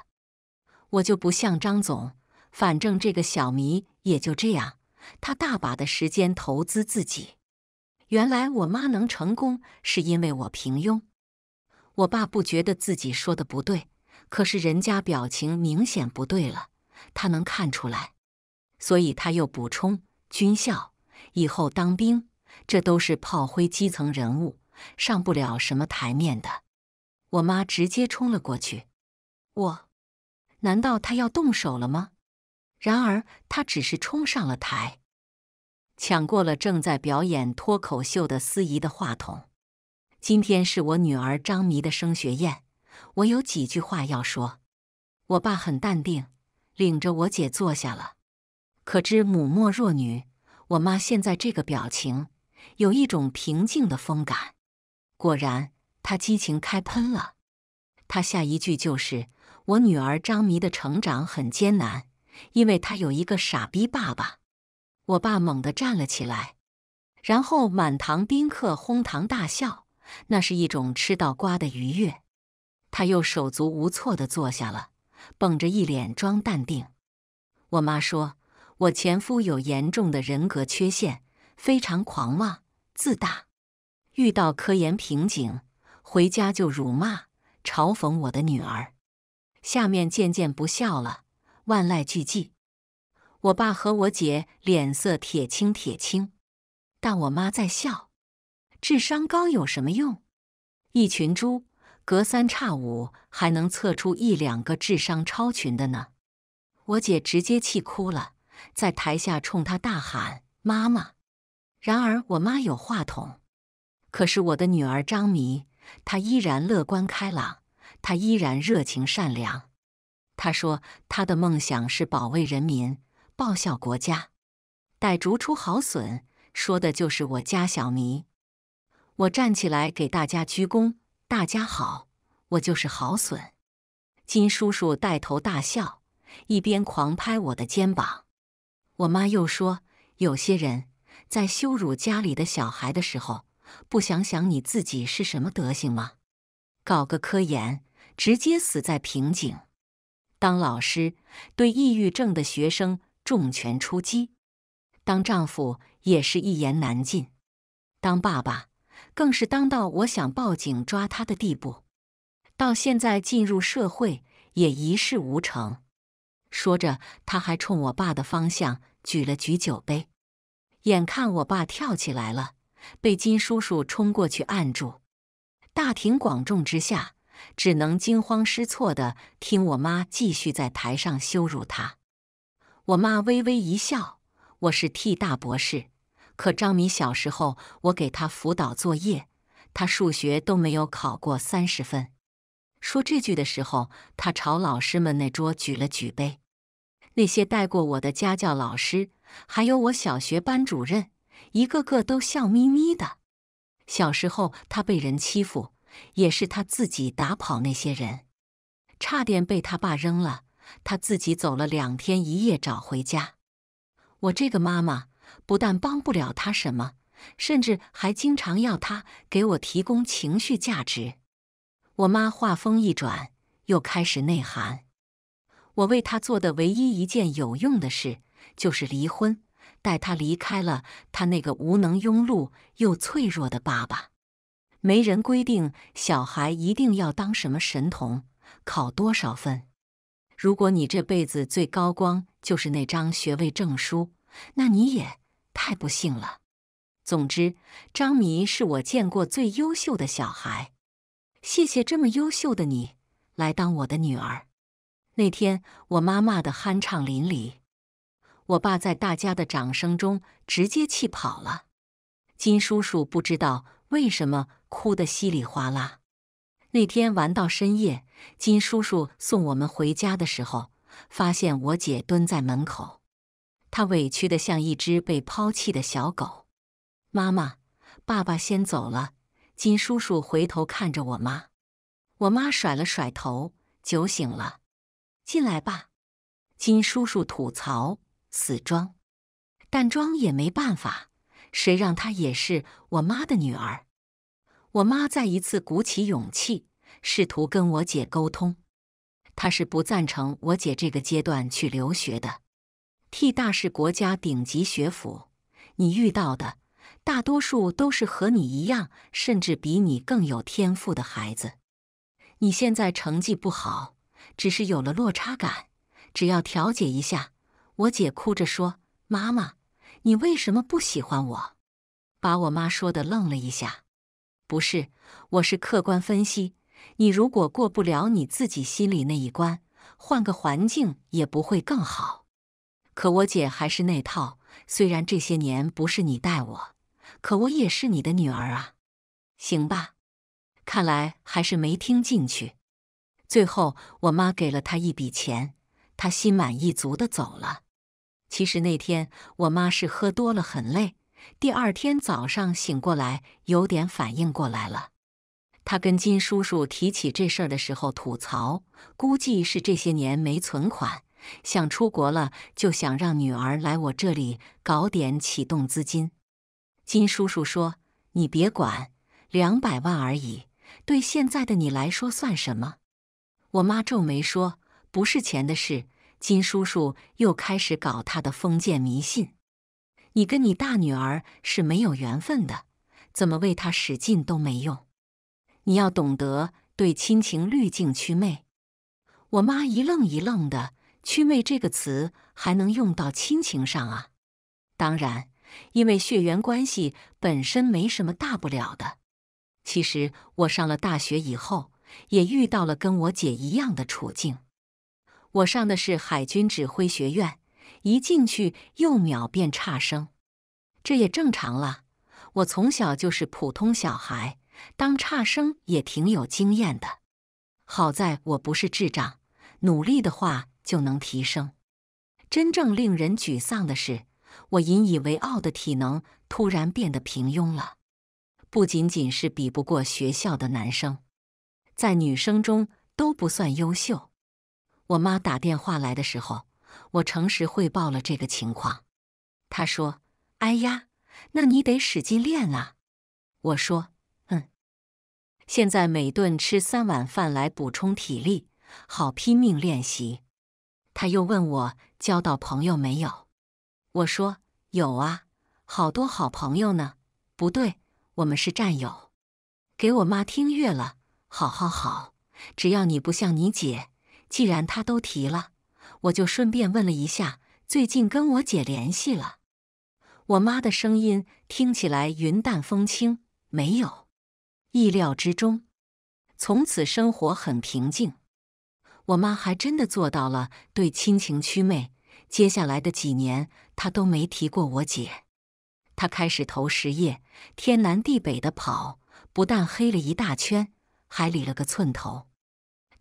Speaker 1: 我就不像张总，反正这个小迷也就这样，他大把的时间投资自己。原来我妈能成功，是因为我平庸。我爸不觉得自己说的不对，可是人家表情明显不对了，他能看出来。所以他又补充：“军校以后当兵，这都是炮灰基层人物，上不了什么台面的。”我妈直接冲了过去。我，难道他要动手了吗？然而他只是冲上了台，抢过了正在表演脱口秀的司仪的话筒。今天是我女儿张迷的升学宴，我有几句话要说。我爸很淡定，领着我姐坐下了。可知母莫若女，我妈现在这个表情有一种平静的风感。果然，她激情开喷了。她下一句就是：“我女儿张迷的成长很艰难，因为她有一个傻逼爸爸。”我爸猛地站了起来，然后满堂宾客哄堂大笑，那是一种吃到瓜的愉悦。他又手足无措的坐下了，绷着一脸装淡定。我妈说。我前夫有严重的人格缺陷，非常狂妄自大。遇到科研瓶颈，回家就辱骂、嘲讽我的女儿。下面渐渐不笑了，万籁俱寂。我爸和我姐脸色铁青铁青，但我妈在笑。智商高有什么用？一群猪，隔三差五还能测出一两个智商超群的呢。我姐直接气哭了。在台下冲他大喊：“妈妈！”然而，我妈有话筒，可是我的女儿张迷，她依然乐观开朗，她依然热情善良。她说：“她的梦想是保卫人民，报效国家。”“待逐出好笋”说的就是我家小迷。我站起来给大家鞠躬：“大家好，我就是好笋。”金叔叔带头大笑，一边狂拍我的肩膀。我妈又说：“有些人，在羞辱家里的小孩的时候，不想想你自己是什么德行吗？搞个科研，直接死在瓶颈；当老师，对抑郁症的学生重拳出击；当丈夫，也是一言难尽；当爸爸，更是当到我想报警抓他的地步。到现在进入社会，也一事无成。”说着，他还冲我爸的方向。举了举酒杯，眼看我爸跳起来了，被金叔叔冲过去按住。大庭广众之下，只能惊慌失措的听我妈继续在台上羞辱他。我妈微微一笑：“我是替大博士，可张敏小时候，我给他辅导作业，他数学都没有考过三十分。”说这句的时候，他朝老师们那桌举了举杯。那些带过我的家教老师，还有我小学班主任，一个个都笑眯眯的。小时候他被人欺负，也是他自己打跑那些人，差点被他爸扔了，他自己走了两天一夜找回家。我这个妈妈不但帮不了他什么，甚至还经常要他给我提供情绪价值。我妈话锋一转，又开始内涵。我为他做的唯一一件有用的事，就是离婚，带他离开了他那个无能庸碌又脆弱的爸爸。没人规定小孩一定要当什么神童，考多少分。如果你这辈子最高光就是那张学位证书，那你也太不幸了。总之，张迷是我见过最优秀的小孩。谢谢这么优秀的你，来当我的女儿。那天我妈骂的酣畅淋漓，我爸在大家的掌声中直接气跑了。金叔叔不知道为什么哭得稀里哗啦。那天玩到深夜，金叔叔送我们回家的时候，发现我姐蹲在门口，她委屈的像一只被抛弃的小狗。妈妈，爸爸先走了。金叔叔回头看着我妈，我妈甩了甩头，酒醒了。进来吧，金叔叔吐槽死装，但装也没办法，谁让她也是我妈的女儿。我妈再一次鼓起勇气，试图跟我姐沟通。她是不赞成我姐这个阶段去留学的。T 大是国家顶级学府，你遇到的大多数都是和你一样，甚至比你更有天赋的孩子。你现在成绩不好。只是有了落差感，只要调解一下。我姐哭着说：“妈妈，你为什么不喜欢我？”把我妈说的愣了一下。不是，我是客观分析。你如果过不了你自己心里那一关，换个环境也不会更好。可我姐还是那套。虽然这些年不是你带我，可我也是你的女儿啊。行吧，看来还是没听进去。最后，我妈给了他一笔钱，他心满意足的走了。其实那天我妈是喝多了，很累。第二天早上醒过来，有点反应过来了。他跟金叔叔提起这事儿的时候吐槽，估计是这些年没存款，想出国了，就想让女儿来我这里搞点启动资金。金叔叔说：“你别管，两百万而已，对现在的你来说算什么？”我妈皱眉说：“不是钱的事，金叔叔又开始搞他的封建迷信。你跟你大女儿是没有缘分的，怎么为她使劲都没用。你要懂得对亲情滤镜祛魅。”我妈一愣一愣的，“祛魅”这个词还能用到亲情上啊？当然，因为血缘关系本身没什么大不了的。其实我上了大学以后。也遇到了跟我姐一样的处境。我上的是海军指挥学院，一进去又秒变差生，这也正常了。我从小就是普通小孩，当差生也挺有经验的。好在我不是智障，努力的话就能提升。真正令人沮丧的是，我引以为傲的体能突然变得平庸了，不仅仅是比不过学校的男生。在女生中都不算优秀。我妈打电话来的时候，我诚实汇报了这个情况。她说：“哎呀，那你得使劲练啊！”我说：“嗯，现在每顿吃三碗饭来补充体力，好拼命练习。”他又问我交到朋友没有？我说：“有啊，好多好朋友呢。”不对，我们是战友。给我妈听乐了。好好好，只要你不像你姐。既然她都提了，我就顺便问了一下，最近跟我姐联系了。我妈的声音听起来云淡风轻，没有意料之中。从此生活很平静。我妈还真的做到了对亲情祛魅。接下来的几年，她都没提过我姐。她开始投实业，天南地北的跑，不但黑了一大圈。还理了个寸头，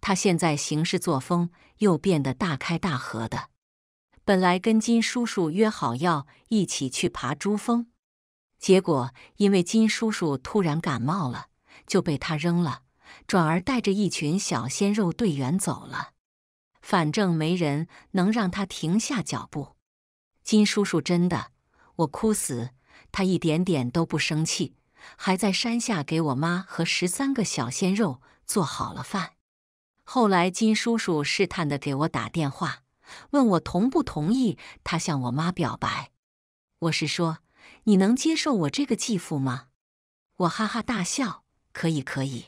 Speaker 1: 他现在行事作风又变得大开大合的。本来跟金叔叔约好要一起去爬珠峰，结果因为金叔叔突然感冒了，就被他扔了，转而带着一群小鲜肉队员走了。反正没人能让他停下脚步。金叔叔真的，我哭死，他一点点都不生气。还在山下给我妈和十三个小鲜肉做好了饭。后来金叔叔试探的给我打电话，问我同不同意他向我妈表白。我是说，你能接受我这个继父吗？我哈哈大笑，可以可以，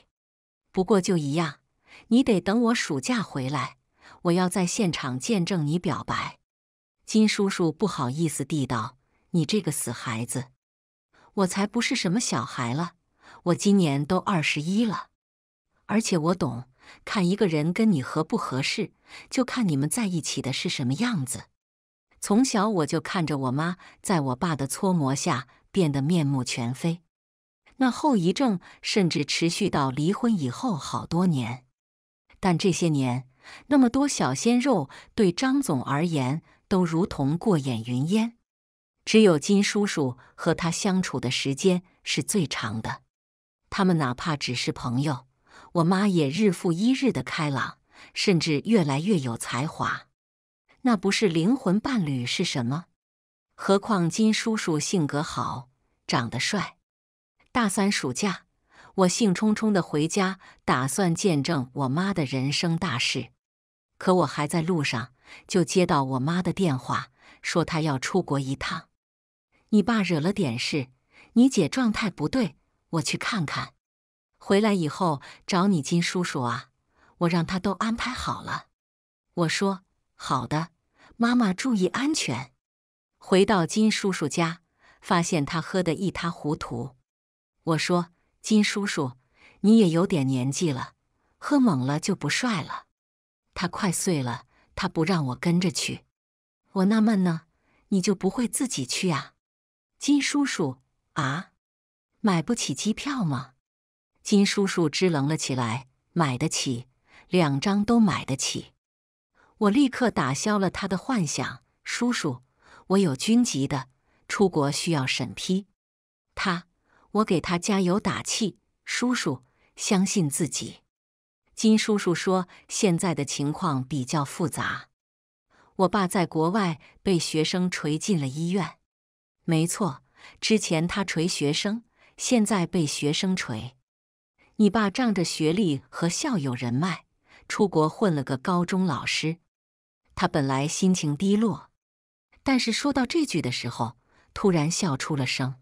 Speaker 1: 不过就一样，你得等我暑假回来，我要在现场见证你表白。金叔叔不好意思地道：“你这个死孩子。”我才不是什么小孩了，我今年都二十一了，而且我懂，看一个人跟你合不合适，就看你们在一起的是什么样子。从小我就看着我妈在我爸的搓磨下变得面目全非，那后遗症甚至持续到离婚以后好多年。但这些年那么多小鲜肉，对张总而言都如同过眼云烟。只有金叔叔和他相处的时间是最长的，他们哪怕只是朋友，我妈也日复一日的开朗，甚至越来越有才华。那不是灵魂伴侣是什么？何况金叔叔性格好，长得帅。大三暑假，我兴冲冲的回家，打算见证我妈的人生大事。可我还在路上，就接到我妈的电话，说她要出国一趟。你爸惹了点事，你姐状态不对，我去看看。回来以后找你金叔叔啊，我让他都安排好了。我说好的，妈妈注意安全。回到金叔叔家，发现他喝得一塌糊涂。我说金叔叔，你也有点年纪了，喝猛了就不帅了。他快碎了，他不让我跟着去。我纳闷呢，你就不会自己去啊？金叔叔啊，买不起机票吗？金叔叔支棱了起来，买得起，两张都买得起。我立刻打消了他的幻想。叔叔，我有军籍的，出国需要审批。他，我给他加油打气。叔叔，相信自己。金叔叔说，现在的情况比较复杂，我爸在国外被学生锤进了医院。没错，之前他锤学生，现在被学生锤。你爸仗着学历和校友人脉，出国混了个高中老师。他本来心情低落，但是说到这句的时候，突然笑出了声。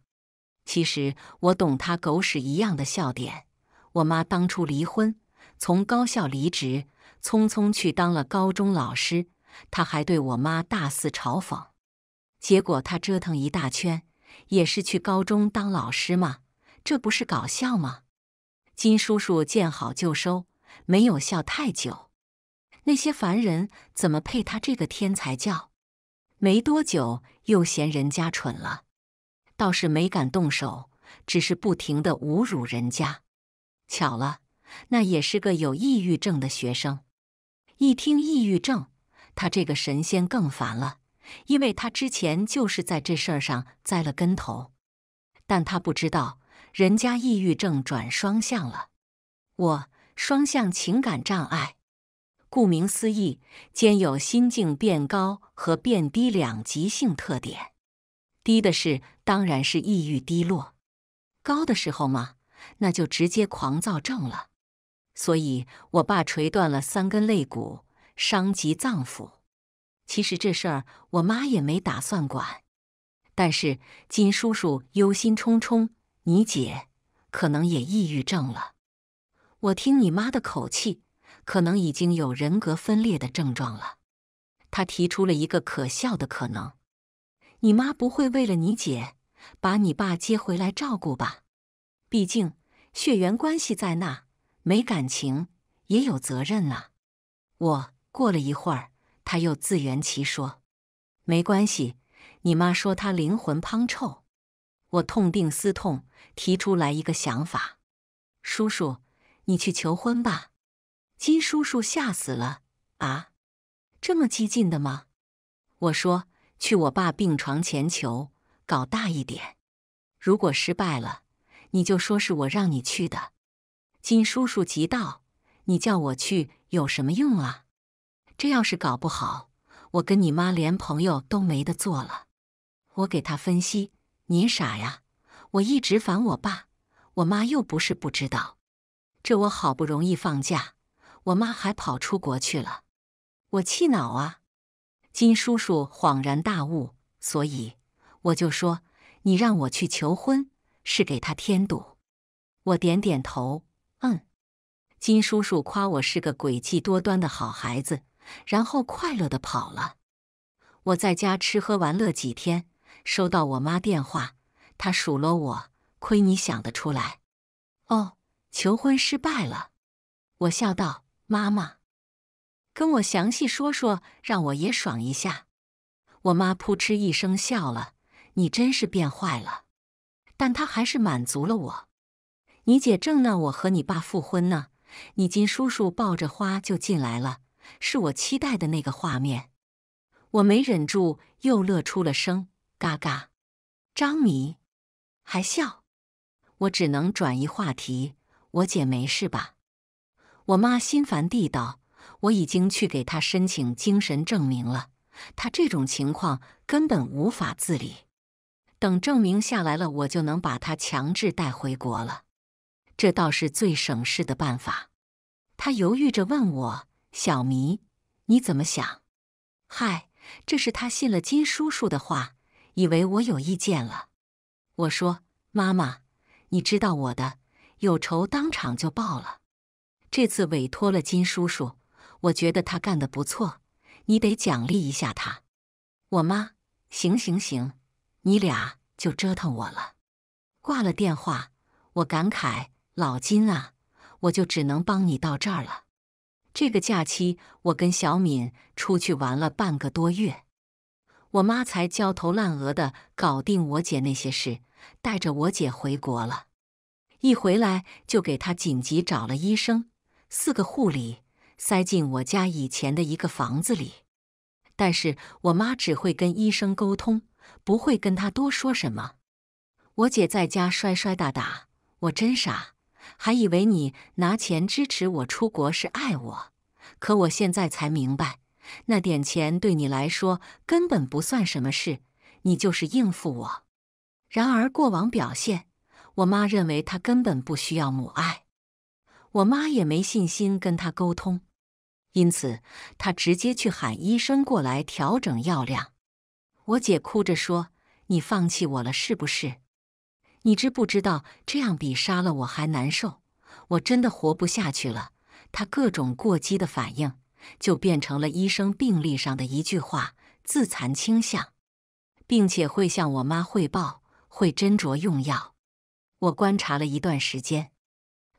Speaker 1: 其实我懂他狗屎一样的笑点。我妈当初离婚，从高校离职，匆匆去当了高中老师，他还对我妈大肆嘲讽。结果他折腾一大圈，也是去高中当老师嘛，这不是搞笑吗？金叔叔见好就收，没有笑太久。那些凡人怎么配他这个天才教？没多久又嫌人家蠢了，倒是没敢动手，只是不停的侮辱人家。巧了，那也是个有抑郁症的学生。一听抑郁症，他这个神仙更烦了。因为他之前就是在这事儿上栽了跟头，但他不知道人家抑郁症转双向了。我双向情感障碍，顾名思义，兼有心境变高和变低两极性特点。低的是当然是抑郁低落，高的时候嘛，那就直接狂躁症了。所以，我爸锤断了三根肋骨，伤及脏腑。其实这事儿我妈也没打算管，但是金叔叔忧心忡忡。你姐可能也抑郁症了，我听你妈的口气，可能已经有人格分裂的症状了。他提出了一个可笑的可能：你妈不会为了你姐把你爸接回来照顾吧？毕竟血缘关系在那，没感情也有责任啊。我过了一会儿。他又自圆其说：“没关系，你妈说她灵魂滂臭，我痛定思痛，提出来一个想法，叔叔，你去求婚吧。”金叔叔吓死了啊！这么激进的吗？我说去我爸病床前求，搞大一点。如果失败了，你就说是我让你去的。金叔叔急道：“你叫我去有什么用啊？”这要是搞不好，我跟你妈连朋友都没得做了。我给他分析：“你傻呀！我一直烦我爸，我妈又不是不知道。这我好不容易放假，我妈还跑出国去了，我气恼啊！”金叔叔恍然大悟，所以我就说：“你让我去求婚，是给他添堵。”我点点头，嗯。金叔叔夸我是个诡计多端的好孩子。然后快乐的跑了。我在家吃喝玩乐几天，收到我妈电话，她数落我：“亏你想得出来！”哦，求婚失败了，我笑道：“妈妈，跟我详细说说，让我也爽一下。”我妈扑哧一声笑了：“你真是变坏了。”但她还是满足了我。你姐正闹我和你爸复婚呢，你金叔叔抱着花就进来了。是我期待的那个画面，我没忍住又乐出了声，嘎嘎！张米还笑，我只能转移话题。我姐没事吧？我妈心烦地道：“我已经去给她申请精神证明了，她这种情况根本无法自理。等证明下来了，我就能把她强制带回国了，这倒是最省事的办法。”她犹豫着问我。小迷，你怎么想？嗨，这是他信了金叔叔的话，以为我有意见了。我说：“妈妈，你知道我的，有仇当场就报了。这次委托了金叔叔，我觉得他干的不错，你得奖励一下他。”我妈，行行行，你俩就折腾我了。挂了电话，我感慨：“老金啊，我就只能帮你到这儿了。”这个假期，我跟小敏出去玩了半个多月，我妈才焦头烂额的搞定我姐那些事，带着我姐回国了。一回来就给她紧急找了医生，四个护理，塞进我家以前的一个房子里。但是我妈只会跟医生沟通，不会跟她多说什么。我姐在家摔摔打打，我真傻。还以为你拿钱支持我出国是爱我，可我现在才明白，那点钱对你来说根本不算什么事，你就是应付我。然而过往表现，我妈认为她根本不需要母爱，我妈也没信心跟她沟通，因此她直接去喊医生过来调整药量。我姐哭着说：“你放弃我了是不是？”你知不知道，这样比杀了我还难受。我真的活不下去了。他各种过激的反应，就变成了医生病历上的一句话：自残倾向，并且会向我妈汇报，会斟酌用药。我观察了一段时间，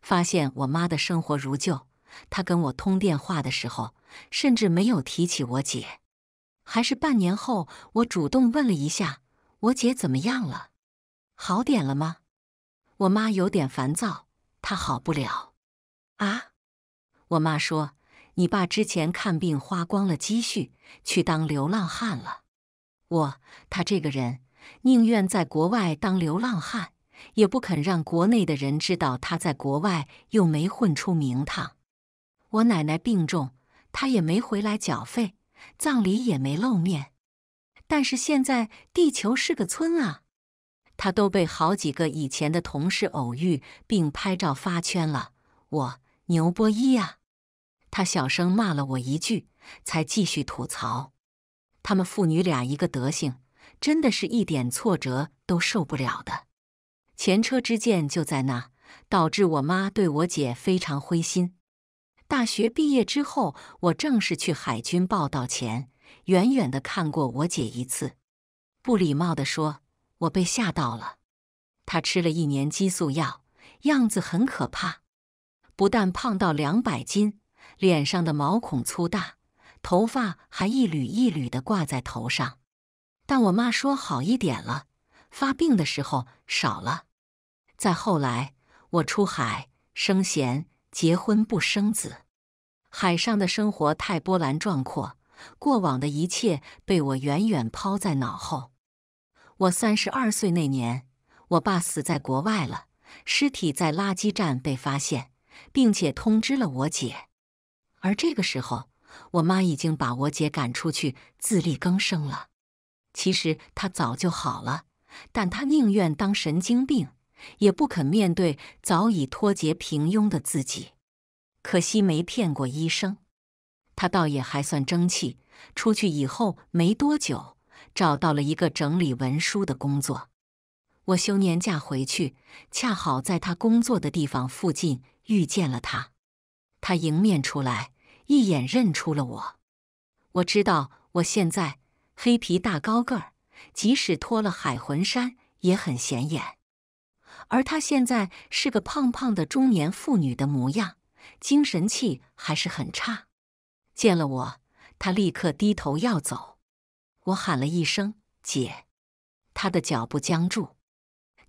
Speaker 1: 发现我妈的生活如旧。她跟我通电话的时候，甚至没有提起我姐。还是半年后，我主动问了一下，我姐怎么样了。好点了吗？我妈有点烦躁，她好不了啊。我妈说：“你爸之前看病花光了积蓄，去当流浪汉了。我他这个人宁愿在国外当流浪汉，也不肯让国内的人知道他在国外又没混出名堂。我奶奶病重，他也没回来缴费，葬礼也没露面。但是现在地球是个村啊。”他都被好几个以前的同事偶遇并拍照发圈了，我牛波一啊！他小声骂了我一句，才继续吐槽。他们父女俩一个德行，真的是一点挫折都受不了的。前车之鉴就在那，导致我妈对我姐非常灰心。大学毕业之后，我正式去海军报道前，远远的看过我姐一次，不礼貌的说。我被吓到了，他吃了一年激素药，样子很可怕，不但胖到两百斤，脸上的毛孔粗大，头发还一缕一缕的挂在头上。但我妈说好一点了，发病的时候少了。再后来，我出海生闲，结婚不生子，海上的生活太波澜壮阔，过往的一切被我远远抛在脑后。我三十二岁那年，我爸死在国外了，尸体在垃圾站被发现，并且通知了我姐。而这个时候，我妈已经把我姐赶出去自力更生了。其实她早就好了，但她宁愿当神经病，也不肯面对早已脱节平庸的自己。可惜没骗过医生，她倒也还算争气。出去以后没多久。找到了一个整理文书的工作，我休年假回去，恰好在他工作的地方附近遇见了他。他迎面出来，一眼认出了我。我知道我现在黑皮大高个儿，即使脱了海魂衫也很显眼，而他现在是个胖胖的中年妇女的模样，精神气还是很差。见了我，他立刻低头要走。我喊了一声“姐”，她的脚步僵住。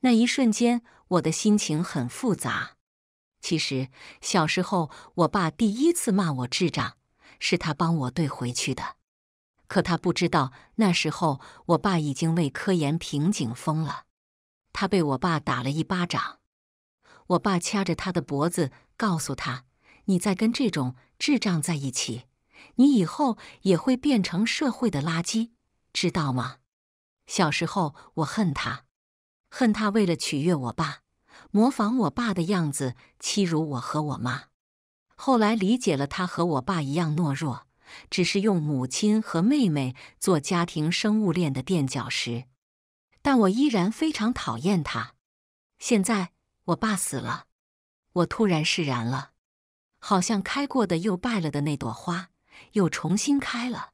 Speaker 1: 那一瞬间，我的心情很复杂。其实小时候，我爸第一次骂我智障，是他帮我怼回去的。可他不知道，那时候我爸已经为科研瓶颈疯了。他被我爸打了一巴掌。我爸掐着他的脖子，告诉他：“你再跟这种智障在一起，你以后也会变成社会的垃圾。”知道吗？小时候我恨他，恨他为了取悦我爸，模仿我爸的样子欺辱我和我妈。后来理解了，他和我爸一样懦弱，只是用母亲和妹妹做家庭生物链的垫脚石。但我依然非常讨厌他。现在我爸死了，我突然释然了，好像开过的又败了的那朵花又重新开了。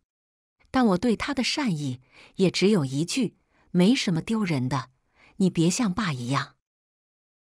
Speaker 1: 但我对他的善意也只有一句：没什么丢人的，你别像爸一样。